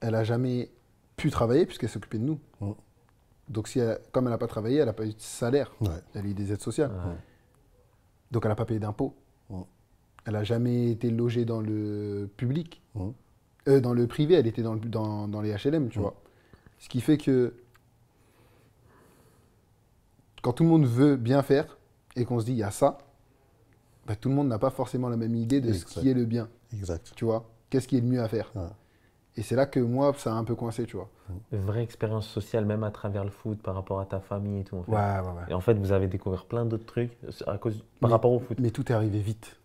elle n'a jamais pu travailler puisqu'elle s'occupait de nous. Mm. Donc, si comme elle n'a pas travaillé, elle n'a pas eu de salaire. Elle a eu des aides sociales. Donc, elle n'a pas payé d'impôts. Elle n'a jamais été logée dans le public. Euh, dans le privé, elle était dans, dans les HLM, tu vois. Ce qui fait que quand tout le monde veut bien faire et qu'on se dit il y a ça, bah, tout le monde n'a pas forcément la même idée de ce qui est le bien. Exact. Tu vois Qu'est-ce qui est le mieux à faire Et c'est là que moi, ça a un peu coincé, tu vois.
Vraie expérience sociale, même à travers le foot, par rapport à ta famille et tout. En fait. ouais, ouais, et en fait, vous avez découvert plein d'autres trucs euh, à cause, par rapport au
foot. Mais tout est arrivé vite.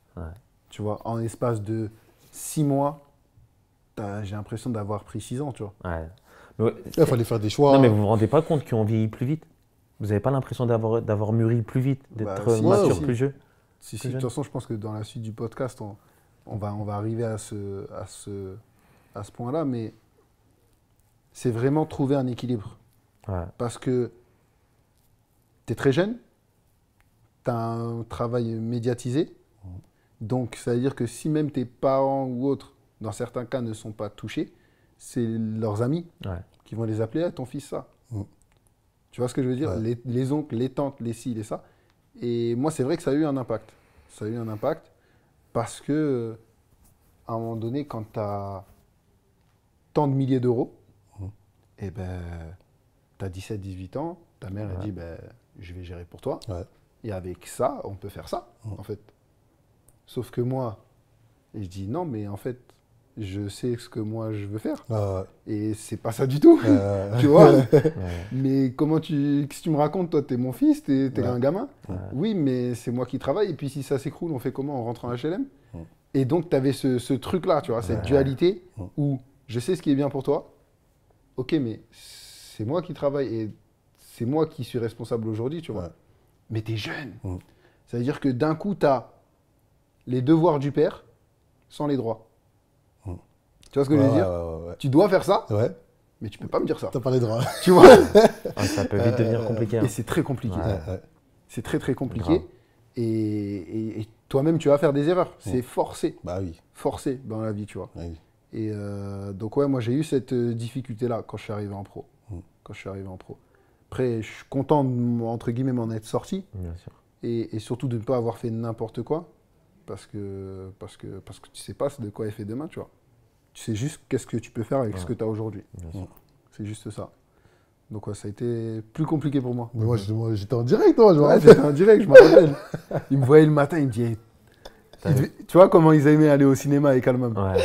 Tu vois, en espace de
six mois, j'ai l'impression d'avoir pris six ans, tu vois.
Ouais. il fallait faire des choix. Non, mais hein. vous vous rendez pas compte ont vieillit plus vite vous n'avez pas l'impression d'avoir, d'avoir mûri plus vite, d'être bah, mature plus,
si. de toute façon, je pense que dans la suite du podcast, on, va, on va arriver à ce, à ce, à ce point-là, mais c'est vraiment trouver un équilibre. Parce que tu es très jeune, tu as un travail médiatisé, donc ça veut dire que si même tes parents ou autres, dans certains cas, ne sont pas touchés, c'est leurs amis qui vont les appeler à ah, ton fils ça. Mm. Tu vois ce que je veux dire les, oncles, les tantes, les ci, les ça. Et moi, c'est vrai que ça a eu un impact. Ça a eu un impact parce que, à un moment donné, quand tu as tant de milliers d'euros, mmh. et eh ben, tu as 17, 18 ans, ta mère, dit ben, Je vais gérer pour toi. Et avec ça, on peut faire ça, mmh. en fait. Sauf que moi, je dis Non, mais en fait, je sais ce que moi je veux faire. Ah et c'est pas ça du tout, ah <laughs> tu vois. Mais comment tu, si tu me racontes Toi, t'es mon fils, t'es es un gamin. Oui, mais c'est moi qui travaille. Et puis si ça s'écroule, on fait comment On rentre en HLM. Et donc, tu avais ce, ce truc-là, tu vois, cette dualité où je sais ce qui est bien pour toi. Ok, mais c'est moi qui travaille et c'est moi qui suis responsable aujourd'hui, tu vois. Mais t'es jeune. Ça veut dire que d'un coup, t'as les devoirs du père sans les droits. Tu que je dire Tu dois faire ça, mais tu peux pas me dire ça. T'as pas les droits. Tu vois <laughs> <laughs> ah, Ça peut vite devenir euh, compliqué. Hein. Et c'est très compliqué. C'est très très compliqué. Et, toi-même, tu vas faire des erreurs. C'est forcé. Bah oui. Forcé dans la vie, tu vois. Et euh, donc ouais, moi j'ai eu cette euh, difficulté-là quand je suis arrivé en pro. Mm. Quand je suis arrivé en pro. Après, je suis content de, entre guillemets m'en être sorti. Bien sûr. Et, surtout de ne pas avoir fait n'importe quoi, parce que parce que parce que tu sais pas de quoi est fait demain, tu vois. Tu sais juste qu'est-ce que tu peux faire avec ce que tu as aujourd'hui. C'est juste ça. Donc ça a été plus compliqué pour moi. Mais moi, j'étais en direct, toi, je ouais, J'étais en direct, je me rappelle. <laughs> me le matin, il me disaient... tu vois comment ils aimaient aller au cinéma avec Almam ouais.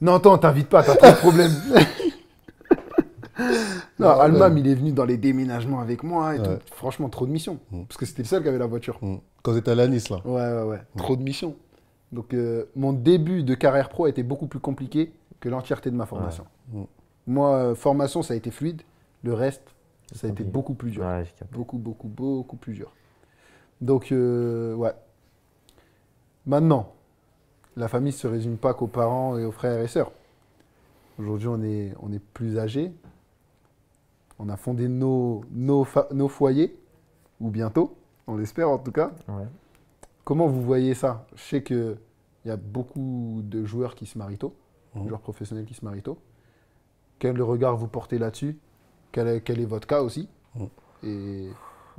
Non, attends, t'invites pas, t'as trop de problèmes. <laughs> non, Almam, il est venu dans les déménagements avec moi et Franchement, trop de missions. Mm. Parce que c'était le seul qui avait la voiture. Mm.
Quand c'était à à Nice, là.
Ouais, ouais, ouais. Mm. Trop de missions. Donc, euh, mon début de carrière pro a été beaucoup plus compliqué que l'entièreté de ma formation. Mm. Moi, euh, formation, ça a été fluide. Le reste, ça a été beaucoup plus dur. beaucoup, beaucoup, beaucoup plus dur. Donc, euh, ouais. Maintenant, la famille ne se résume pas qu'aux parents et aux frères et sœurs. Aujourd'hui, on est, on est plus âgés. On a fondé nos, nos, nos foyers, ou bientôt, on l'espère en tout cas. Comment vous voyez ça Je sais qu'il y a beaucoup de joueurs qui se marient tôt un mmh. joueur professionnel qui se marie tôt. Quel regard vous portez là-dessus quel est, votre cas aussi
mmh. Et...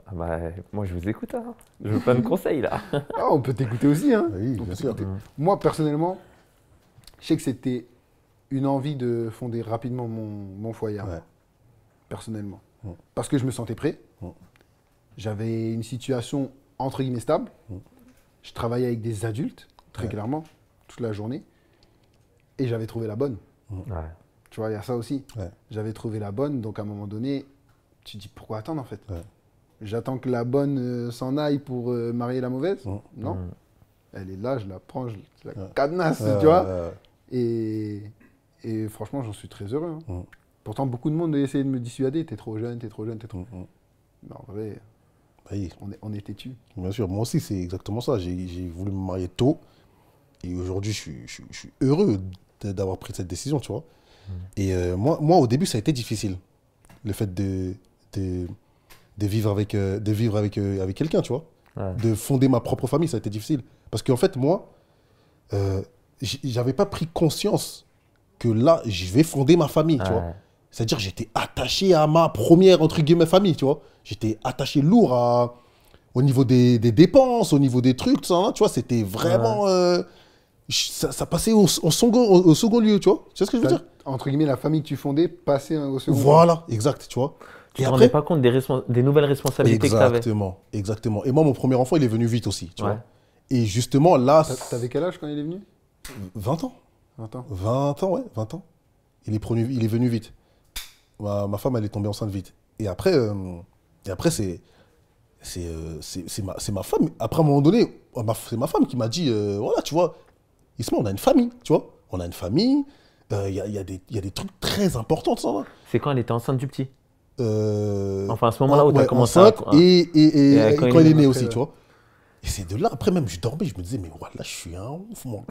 Ah bah, moi, je vous écoute. Hein. Je veux pas de conseils, là.
<laughs> Ah, on peut t'écouter aussi. Hein. Moi, personnellement, je sais que c'était une envie de fonder rapidement mon, foyer, personnellement. Mmh. Parce que je me sentais prêt. J'avais une situation entre guillemets stable. Je travaillais avec des adultes, très clairement, toute la journée. Et j'avais trouvé la bonne. Mmh. Tu vois, il y a ça aussi. J'avais trouvé la bonne, donc à un moment donné, tu dis pourquoi attendre en fait J'attends que la bonne euh, s'en aille pour euh, marier la mauvaise mmh. Non. Mmh. Elle est là, je la prends, je la cadenasse, tu vois. Et, franchement, j'en suis très heureux. Hein. Pourtant, beaucoup de monde a essayé de me dissuader t'es trop jeune, t'es trop jeune, t'es trop. Mais en vrai, on, est, têtu.
Bien sûr, moi aussi, c'est exactement ça. J'ai voulu me marier tôt. Et aujourd'hui, je, je suis heureux d'avoir pris cette décision, tu vois. Mm. Et euh, moi, moi, au début, ça a été difficile, le fait de, de, vivre avec, euh, avec, euh, avec quelqu'un, tu vois. De fonder ma propre famille, ça a été difficile. Parce qu'en fait, moi, j'avais pas pris conscience que là, je vais fonder ma famille, tu vois. C'est-à-dire, j'étais attaché à ma première, entre guillemets, famille, tu vois. J'étais attaché lourd au niveau des, dépenses, au niveau des trucs, hein, tu vois, c'était vraiment ça, passait au,
second, lieu, tu vois. Tu sais ce que je veux dire Entre guillemets, la famille que tu fondais passait au second lieu. Voilà, exact, tu vois.
Tu ne te rendais pas
compte des, des nouvelles responsabilités que tu avais. Exactement,
exactement. Et moi, mon premier enfant, il est venu vite aussi, tu vois. Et justement, là.
T'avais quel âge quand il est venu 20 ans. 20 ans.
20 ans, ouais, 20 ans. Il est, il est venu vite. Ma, femme, elle est tombée enceinte vite. Et après, euh, après c'est c'est euh, ma, ma, femme. Après, à un moment donné, c'est ma femme qui m'a dit, euh, voilà, tu vois, on a une famille, tu vois. On a une famille, euh, il y, a, a des trucs très importants.
C'est quand elle était enceinte du petit euh, Enfin, à ce moment-là où tu as commencé à... Et, et, euh, quand, elle est née aussi, tu vois.
Et c'est de là, après même, je dormais, je me disais, mais voilà, je suis un ouf, moi.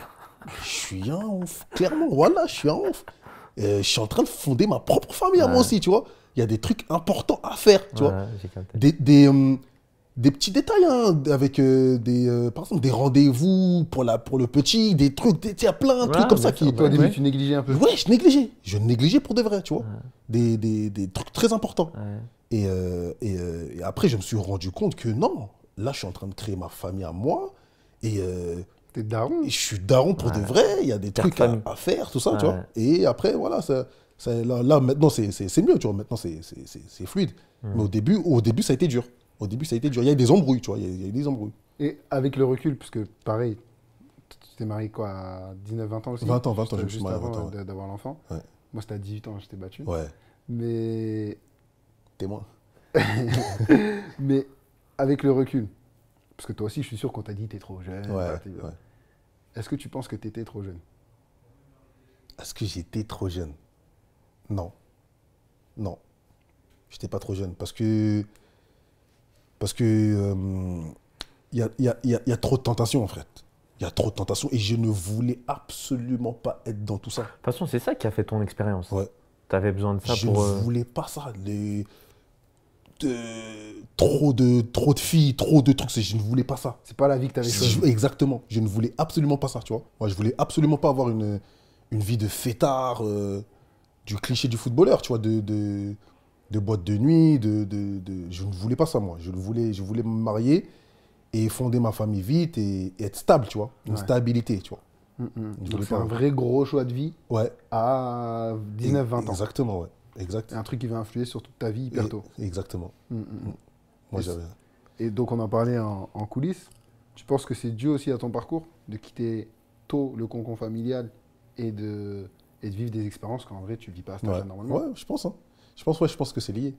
Je suis un ouf. Clairement, voilà, je suis un ouf. je suis en train de fonder ma propre famille, à moi aussi, tu vois. Il y a des trucs importants à faire, tu vois. Des, des, hum, des petits détails, hein, avec euh, des, euh, par exemple, des rendez-vous pour, la, pour le petit, des trucs, il y a plein de trucs comme ça qui. au début, bah tu
négligeais un peu. Ouais,
je négligeais. Je négligeais pour de vrai, tu vois. Des, des, des, trucs très importants. Et, euh, et, après, je me suis rendu compte que non, là, je suis en train de créer ma famille à moi. Et. T'es daron. Et je suis daron pour de vrai. Il y a des trucs à, faire, tout ça, tu vois. Et après, voilà, ça. ça là, maintenant, c'est mieux, tu vois. Maintenant, c'est
fluide. Mais au début, au début, ça a été dur. Au début, ça a été dur. Il y a eu des embrouilles, tu vois. Il y a, des embrouilles. Et avec le recul, parce que pareil, tu t'es marié quoi à 19, 20 ans aussi 20 ans, 20 ans, je me suis marié avant d'avoir l'enfant. Moi, c'était à 18 ans, j'étais battu. Ouais. Mais. Témoin. <laughs> Mais avec le recul, parce que toi aussi, je suis sûr qu'on t'a dit t'es trop jeune. Ouais, ouais. Est-ce que tu penses que t'étais trop jeune
Est-ce que j'étais trop jeune Non. Non. J'étais pas trop jeune parce que parce que il euh, y, a, trop de tentations, en fait. Il y a trop de tentations et je ne voulais absolument
pas être dans tout ça. De toute façon, c'est ça qui a fait ton expérience. Ouais. Tu avais besoin de ça je pour. Je ne euh, voulais pas ça.
Trop, de... trop de filles, trop de trucs. Je ne voulais pas ça. C'est pas la vie que tu avais Exactement. Je ne voulais absolument pas ça, tu vois. Moi, je voulais absolument pas avoir une, une vie de fêtard, euh, du cliché du footballeur, tu vois, de de boîte de nuit, de, de, je ne voulais pas ça moi. Je voulais, je voulais me marier et fonder ma famille vite et, être stable, tu vois, une stabilité, tu vois.
Mm, mm. C'est un vrai gros choix de vie ouais. à 19-20 ans. Exactement, ouais. Exact. Un truc qui va influer sur toute ta vie hyper tôt. exactement. Mm, moi, j'avais. Et donc, on en parlait en, coulisses. Tu penses que c'est dû aussi à ton parcours de quitter tôt le concon familial et de, et de vivre des expériences quand en vrai, tu ne vis pas à normalement Ouais, je pense. Hein. Je pense, je pense
que c'est lié.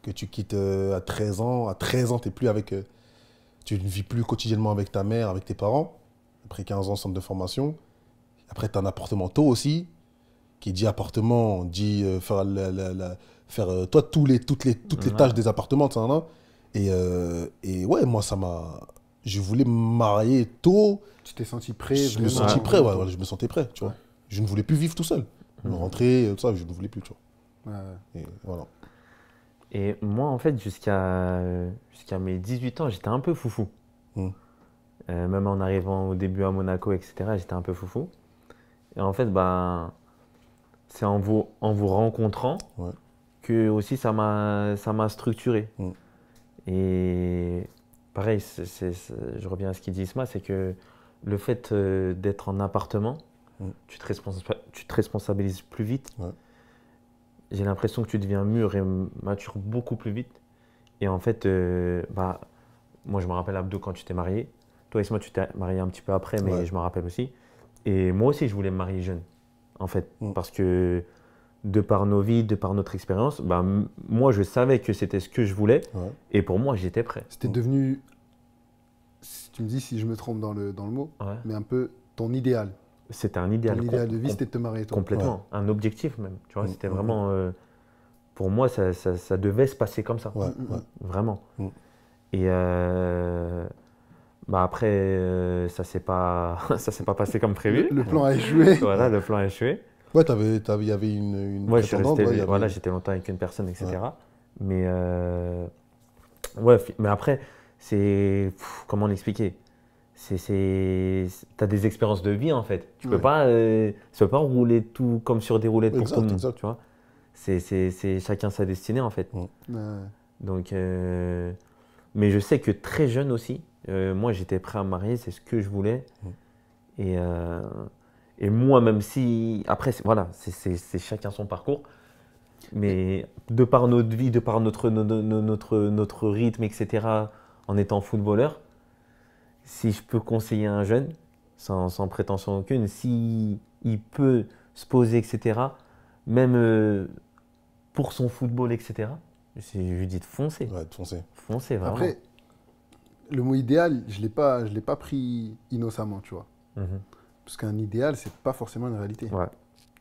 Que tu quittes euh, à 13 ans, à 13 ans, plus avec. Euh, tu ne vis plus quotidiennement avec ta mère, avec tes parents. Après 15 ans, centre de formation. Après, tu as un appartement tôt aussi. Qui dit appartement, dit euh, faire, toi, tous les, toutes, les, toutes les tâches des appartements, Et, ouais, moi, ça m'a. Je voulais me marier tôt. Tu t'es senti prêt Je me sentais prêt, je me sentais prêt, tu vois.
Je ne voulais plus vivre tout seul. Mhm. Rentrer, tout ça, je ne voulais plus, tu et voilà. Et moi, en fait, jusqu'à jusqu'à mes 18 ans, j'étais un peu foufou. Hmm. Euh, même en arrivant au début à Monaco, etc., j'étais un peu foufou. Et en fait, bah, c'est en vous, en vous rencontrant que aussi ça m'a structuré. Hmm. Et pareil, je reviens à ce qu'il dit Isma, c'est que le fait euh, d'être en appartement, hmm. tu, te tu, te responsabilises plus vite. Ouais j'ai l'impression que tu deviens mûr et mature beaucoup plus vite. Et en fait, euh, bah, moi je me rappelle Abdou quand tu t'es marié. Toi et moi, tu t'es marié un petit peu après, mais je me rappelle aussi. Et moi aussi, je voulais me marier jeune, en fait, mm. parce que de par nos vies, de par notre expérience, bah, moi je savais que c'était ce que je voulais, et pour moi j'étais prêt. C'était devenu, mm.
si tu me dis si je me trompe dans le, dans le mot, mais un peu ton idéal.
C'était un idéal. idéal de vie, c'était de te marier. Toi. Complètement. Un objectif même. Tu vois, mm, c'était mm, vraiment. Mm. Euh, pour moi, ça, ça, devait se passer comme ça. Vraiment. Et euh, bah après, euh, ça s'est pas, <laughs> ça s'est pas passé comme prévu. Le, plan a échoué. <laughs> voilà, le plan a échoué.
Ouais, il y avait une. une voilà,
j'étais longtemps avec une personne, etc. Mais ouais, mais après, c'est comment l'expliquer c'est as des expériences de vie en fait tu peux pas euh, pas rouler tout comme sur des roulettes pour c'est chacun sa destinée en fait donc euh, mais je sais que très jeune aussi euh, moi j'étais prêt à me marier c'est ce que je voulais et, moi même si après voilà c'est chacun son parcours mais de par notre vie de par notre notre, notre rythme etc en étant footballeur si je peux conseiller un jeune, sans, prétention aucune, s'il il peut se poser, etc., même euh, pour son football, etc., je lui dis de foncer. Ouais, de foncer. Foncer, vraiment. Après, le mot idéal,
je ne l'ai pas pris innocemment, tu vois. Mhm. Parce qu'un idéal, c'est pas forcément une réalité.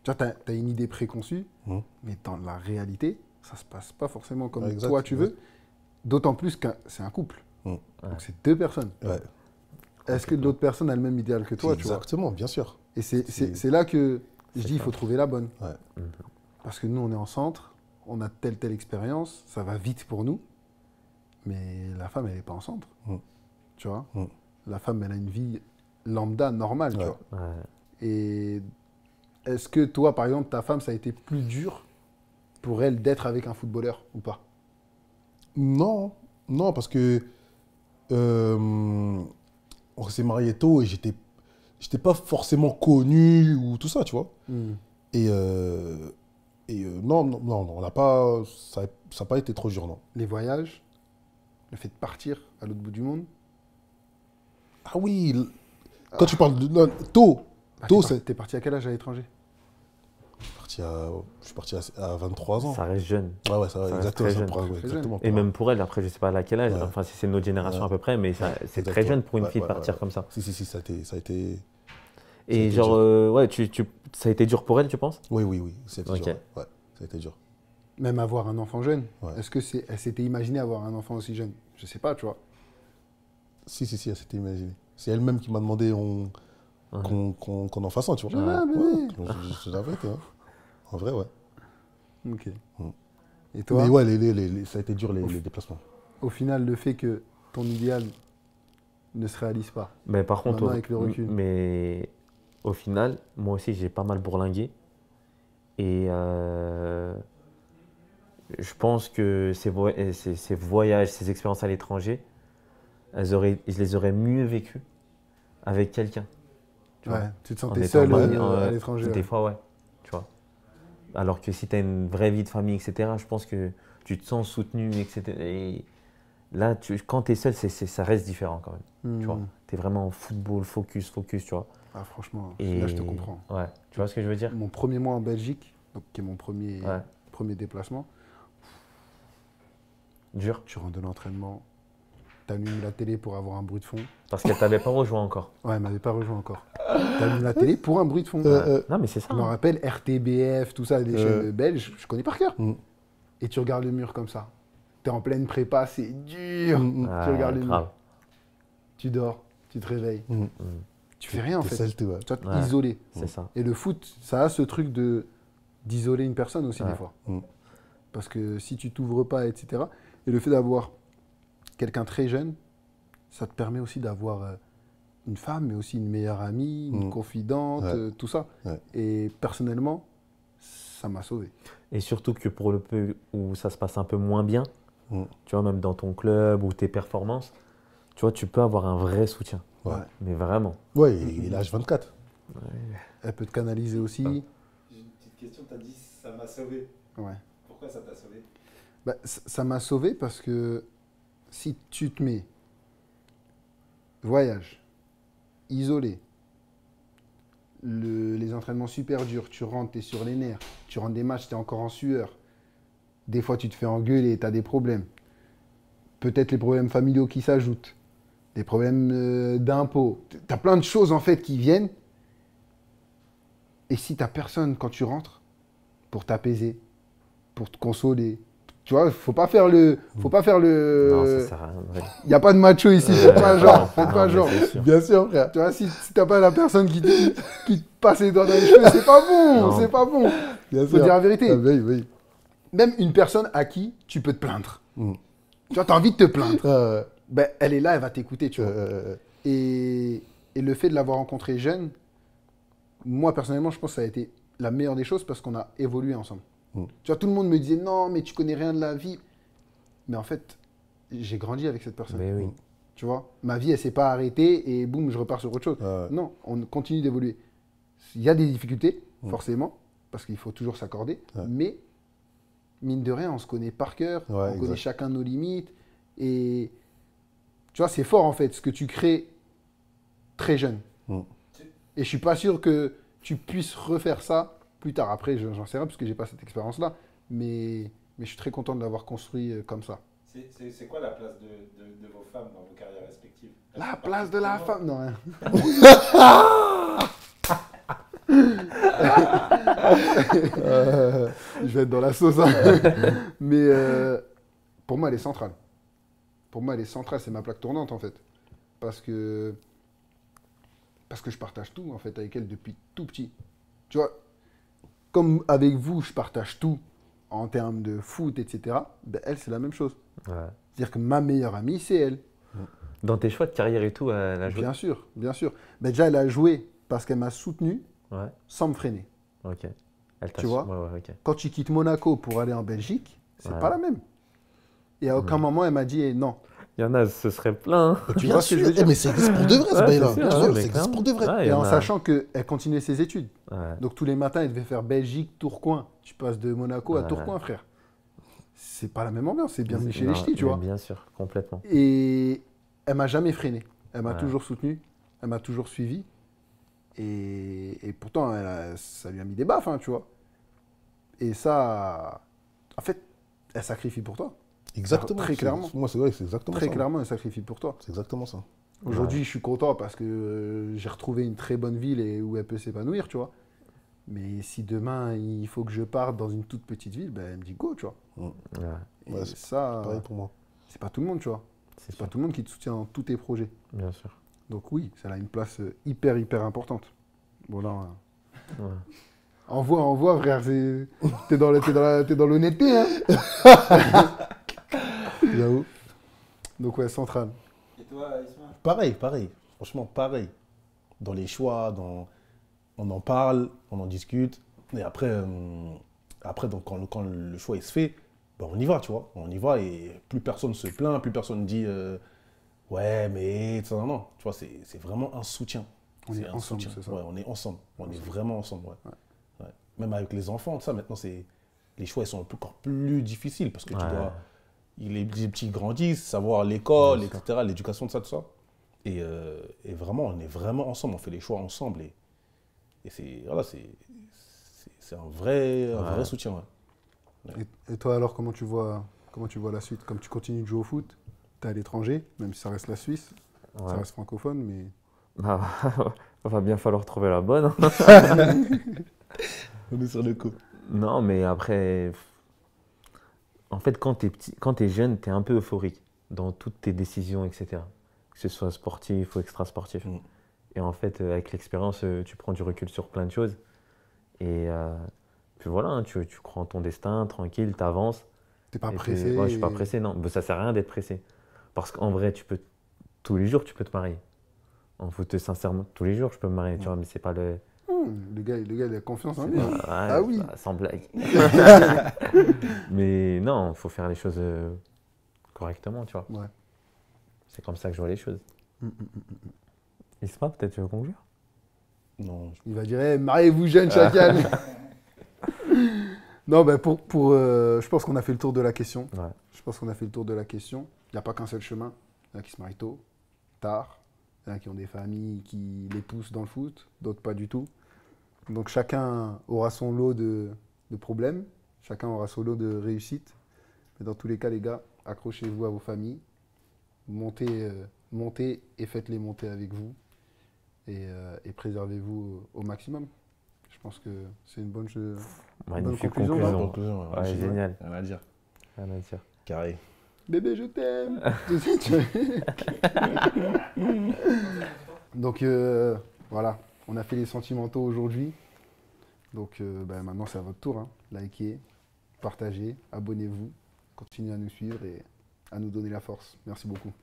Tu tu as, une idée préconçue, mhm. mais dans la réalité, ça se passe pas forcément comme toi tu veux. D'autant plus que c'est un couple. Mhm. Donc c'est deux personnes. Est-ce que d'autres personnes ont le même idéal que toi Exactement, bien sûr. Et c'est là que je dis il faut trouver la bonne. Parce que nous, on est en centre, on a telle, telle expérience, ça va vite pour nous, mais la femme, elle n'est pas en centre. Mm. Tu vois mm. La femme, elle a une vie lambda, normale. Tu vois Et est-ce que toi, par exemple, ta femme, ça a été plus dur pour elle d'être avec un footballeur ou pas
Non, non, parce que. Euh, on s'est marié tôt et j'étais j'étais pas forcément connu ou tout ça, tu vois. Hmm. Et, euh, et euh, non, non, non, on n'a pas, ça
n'a pas été trop dur, non. Les voyages, le fait de partir à l'autre bout du monde. Ah oui, quand tu parles de tôt, ah, tôt, T'es parti à quel âge à l'étranger
je suis parti à, 23 ans. Ça reste jeune. ouais, ça, exactement. exactement et même pour elle, après, je sais pas à quel âge, enfin, si c'est notre génération à peu près, mais c'est très jeune pour une fille de partir comme ça. Si, si, si, ça a été. Ça a été et genre, euh, ouais, tu, tu, ça a été dur pour elle, tu penses Oui, oui, oui. c'est Ouais, ça a été dur.
Même avoir un enfant jeune. Est-ce que c'est, s'était imaginée avoir un enfant aussi jeune Je sais pas, tu vois.
Si, si,
si, elle s'était imaginée. C'est elle-même qui m'a demandé on, uh-huh. qu'on en fasse un, tu vois. je, en vrai, ouais. Ok. Mm. Et toi Mais
ouais, ça
a été dur, les, déplacements.
Au final, le fait que ton idéal ne se réalise pas. Mais par contre, avec le recul.
Mais au final, moi aussi, j'ai pas mal bourlingué. Et euh, je pense que euh, ces, voyages, ces expériences à l'étranger, je les aurais mieux vécues avec quelqu'un. Tu, ouais, tu te sentais seul euh, à l'étranger. Des fois, ouais alors que si tu as une vraie vie de famille, etc., je pense que tu te sens soutenu, etc. Et là, tu, quand tu es seul, ça reste différent quand même. Tu vois, hmm. es vraiment en football, focus, focus, tu vois. Ah, franchement, là, je te comprends. Ouais,
tu vois ce que je veux dire Mon premier mois en Belgique, donc, qui est mon premier, premier déplacement. Dur. Tu rentres de l'entraînement, T'allumes la télé pour avoir un bruit de fond.
Parce qu'elle t'avait pas rejoint encore.
Ouais, elle m'avait pas rejoint encore.
T'allumes la télé pour un bruit de fond.
Euh, euh, non, mais c'est ça. Je me hein. rappelle RTBF, tout ça, des euh... chaînes belges, je connais par cœur. Mm. Et tu regardes le mur comme ça. T'es en pleine prépa, c'est dur. Mm, mm. tu regardes le mur. Tu dors, tu te réveilles. Tu fais rien en fait. Tu isolé. C'est ça. Et le foot, ça a ce truc de d'isoler une personne aussi des fois. Parce que si tu t'ouvres pas, etc. Et le fait d'avoir quelqu'un très jeune, ça te permet aussi d'avoir euh, une femme, mais aussi une meilleure amie, une mm. confidente, euh, tout ça.
Et personnellement, ça m'a sauvé. Et surtout que pour le peu où ça se passe un peu moins bien, mm. tu vois, même dans ton club ou tes performances, tu vois, tu peux avoir un vrai soutien. Mais vraiment.
Oui, il a 24 Elle peut te canaliser aussi. Ah. J'ai une petite question, tu as dit ça m'a sauvé. Ouais. Pourquoi ça t'a sauvé bah, Ça m'a sauvé parce que si tu te mets voyage, isolé, les entraînements super durs, tu rentres, es sur les nerfs, tu rentres des matchs, es encore en sueur, des fois tu te fais engueuler, tu as des problèmes. Peut-être les problèmes familiaux qui s'ajoutent, des problèmes euh, d'impôts d'impôts. T'as plein de choses en fait qui viennent. Et si n'as personne quand tu rentres pour t'apaiser, pour te consoler, tu vois, faut pas faire le. Faut pas faire le. Il n'y a pas de macho ici, <laughs> c'est pas genre. genre. Bien sûr, frère. Tu vois, si, t'as pas la personne qui, te passe les doigts dans les cheveux, c'est pas bon. C'est pas bon. Bien faut dire la vérité. Ah, oui. Même une personne à qui tu peux te plaindre. Mm. Tu vois, as envie de te plaindre. Ah, ben, elle est là, elle va t'écouter, tu ah, et, et, le fait de l'avoir rencontré jeune, moi personnellement, je pense que ça a été la meilleure des choses parce qu'on a évolué ensemble. Mm. Tu vois, tout le monde me disait non, mais tu connais rien de la vie. Mais en fait, j'ai grandi avec cette personne. Ben oui. Mm. Tu vois, ma vie, elle s'est pas arrêtée et boum, je repars sur autre chose. Non, on continue d'évoluer. Il y a des difficultés, mm. forcément, parce qu'il faut toujours s'accorder. Mais mine de rien, on se connaît par cœur, on connaît chacun nos limites. Et tu vois, c'est fort en fait, ce que tu crées très jeune. Et je suis pas sûr que tu puisses refaire ça plus tard, après, j'en sais rien parce que j'ai pas cette expérience-là, mais, mais je suis très content de l'avoir construit euh, comme ça.
C'est quoi la place de, vos femmes dans vos carrières respectives
La place de la femme Non, hein. <laughs> <laughs> je vais être dans la sauce. Hein. <laughs> Mais euh, pour moi, elle est centrale. Pour moi, elle est centrale. C'est ma plaque tournante, en fait. Parce que, parce que je partage tout, en fait, avec elle depuis tout petit. Tu vois, comme avec vous, je partage tout en termes de foot, etc., ben, elle, c'est la même chose.
C'est-à-dire
que ma meilleure amie, c'est elle.
Dans tes choix de carrière et tout, elle a Bien sûr,
bien sûr. Mais ben, déjà, elle a joué parce qu'elle m'a soutenu sans me freiner.
Ok. Elle tu vois
Quand tu quittes Monaco pour aller en Belgique, c'est pas la même. Et à mhm. aucun moment, elle m'a dit eh, non.
Il y en a, ce serait plein.
Tu mais c'est pour de vrai, ce bail-là. Hein, pour de vrai. et en sachant qu'elle continuait ses études. Donc tous les matins, elle devait faire Belgique, Tourcoing. Tu passes de Monaco à Tourcoing, frère. C'est pas la même ambiance, c'est bien chez les tu vois. Bien sûr, complètement. Et elle m'a jamais freiné. Elle m'a toujours soutenu. Elle m'a toujours suivi. Et, pourtant, ça lui a mis des baffes, hein, tu vois. Et ça, en fait, elle sacrifie pour toi. Exactement. Très clairement. Moi, c'est vrai, c'est exactement Très hein. clairement, un sacrifice pour toi. C'est exactement ça. Aujourd'hui, je suis content parce que euh, j'ai retrouvé une très bonne ville et où elle peut s'épanouir, tu vois. Mais si demain, il faut que je parte dans une toute petite ville, ben, elle me dit go, tu vois.
Mm.
Et ça, pareil pour moi. C'est pas tout le monde, tu vois. C'est pas tout le monde qui te soutient dans tous tes projets. Bien sûr. Donc oui, ça a une place euh, hyper, hyper importante. Bon, là... Hein. Envoie, envoie, frère. T'es dans l'honnêteté, hein <laughs> Donc ouais, central. Et toi, Ismaël Pareil,
pareil. Franchement, pareil. Dans les choix, on en parle, on en discute. Et après, euh, après quand, le choix est se fait, bah, on y va, tu vois. On y va et plus personne se plaint, plus personne dit euh, ouais, mais non, non, Tu vois, c'est vraiment un soutien. On est, ensemble, c'est Ouais, on est ensemble. On est vraiment ensemble. Même avec les enfants, ça, maintenant, c'est les choix ils sont encore plus difficiles parce que tu dois les petits grandissent, savoir l'école, etc., l'éducation de ça, tout ça. Euh, et, vraiment, on est vraiment ensemble, on fait les choix ensemble. Et, c'est voilà, c'est un vrai, un vrai soutien.
Et, toi alors, comment tu vois, comment tu vois la suite Comme tu continues de jouer au foot, tu es à l'étranger, même si ça reste la Suisse, ça reste francophone, mais...
Bah, <laughs> va bien falloir trouver la bonne. Hein. <laughs> on est sur le coup. Non, mais après, en fait, quand tu petit, quand t'es jeune, un peu euphorique dans toutes tes décisions, etc. Que ce soit sportif ou extra-sportif. Mm. Et en fait, euh, avec l'expérience, euh, tu prends du recul sur plein de choses. Et euh, puis voilà, hein, tu, crois en ton destin, tranquille, t'avances. T'es pas pressé. Moi, je suis pas pressé, non. Ça bah, ça sert à rien d'être pressé. Parce qu'en vrai, tu peux tous les jours, tu peux te marier. En fait, sincèrement, tous les jours, je peux me marier, tu mm. vois, mais c'est pas le
le, gars, le gars, il a confiance en lui. Ah, oui. Sans blague. <laughs>
Mais non, il faut faire les choses euh, correctement, tu vois. Ouais. C'est comme ça que je vois les choses. Mm, pas
mm,
mm, mm, peut-être tu veux conclure Non.
Il va dire eh, mariez-vous jeune chacun <laughs> <laughs> Non, ben pour, pour euh, je pense qu'on a fait le tour de la question. Je pense qu'on a fait le tour de la question. Il n'y a pas qu'un seul chemin. Il y en a qui se marient tôt, tard. Il y en a qui ont des familles qui les poussent dans le foot, d'autres pas du tout. Donc chacun aura son lot de, problèmes, chacun aura son lot de réussites. Mais dans tous les cas, les gars, accrochez-vous à vos familles, montez, euh, montez et faites-les monter avec vous et, euh, préservez-vous au, maximum. Je pense que c'est une bonne, une bonne conclusion. C'est génial. dire. va le dire. Carré. Bébé, je t'aime. <laughs> <laughs> Donc euh, voilà, on a fait les sentimentaux aujourd'hui. Donc euh, bah, maintenant, c'est à votre tour. Hein. Likez, partagez, abonnez-vous, continuez
à nous suivre et à nous donner la force. Merci beaucoup.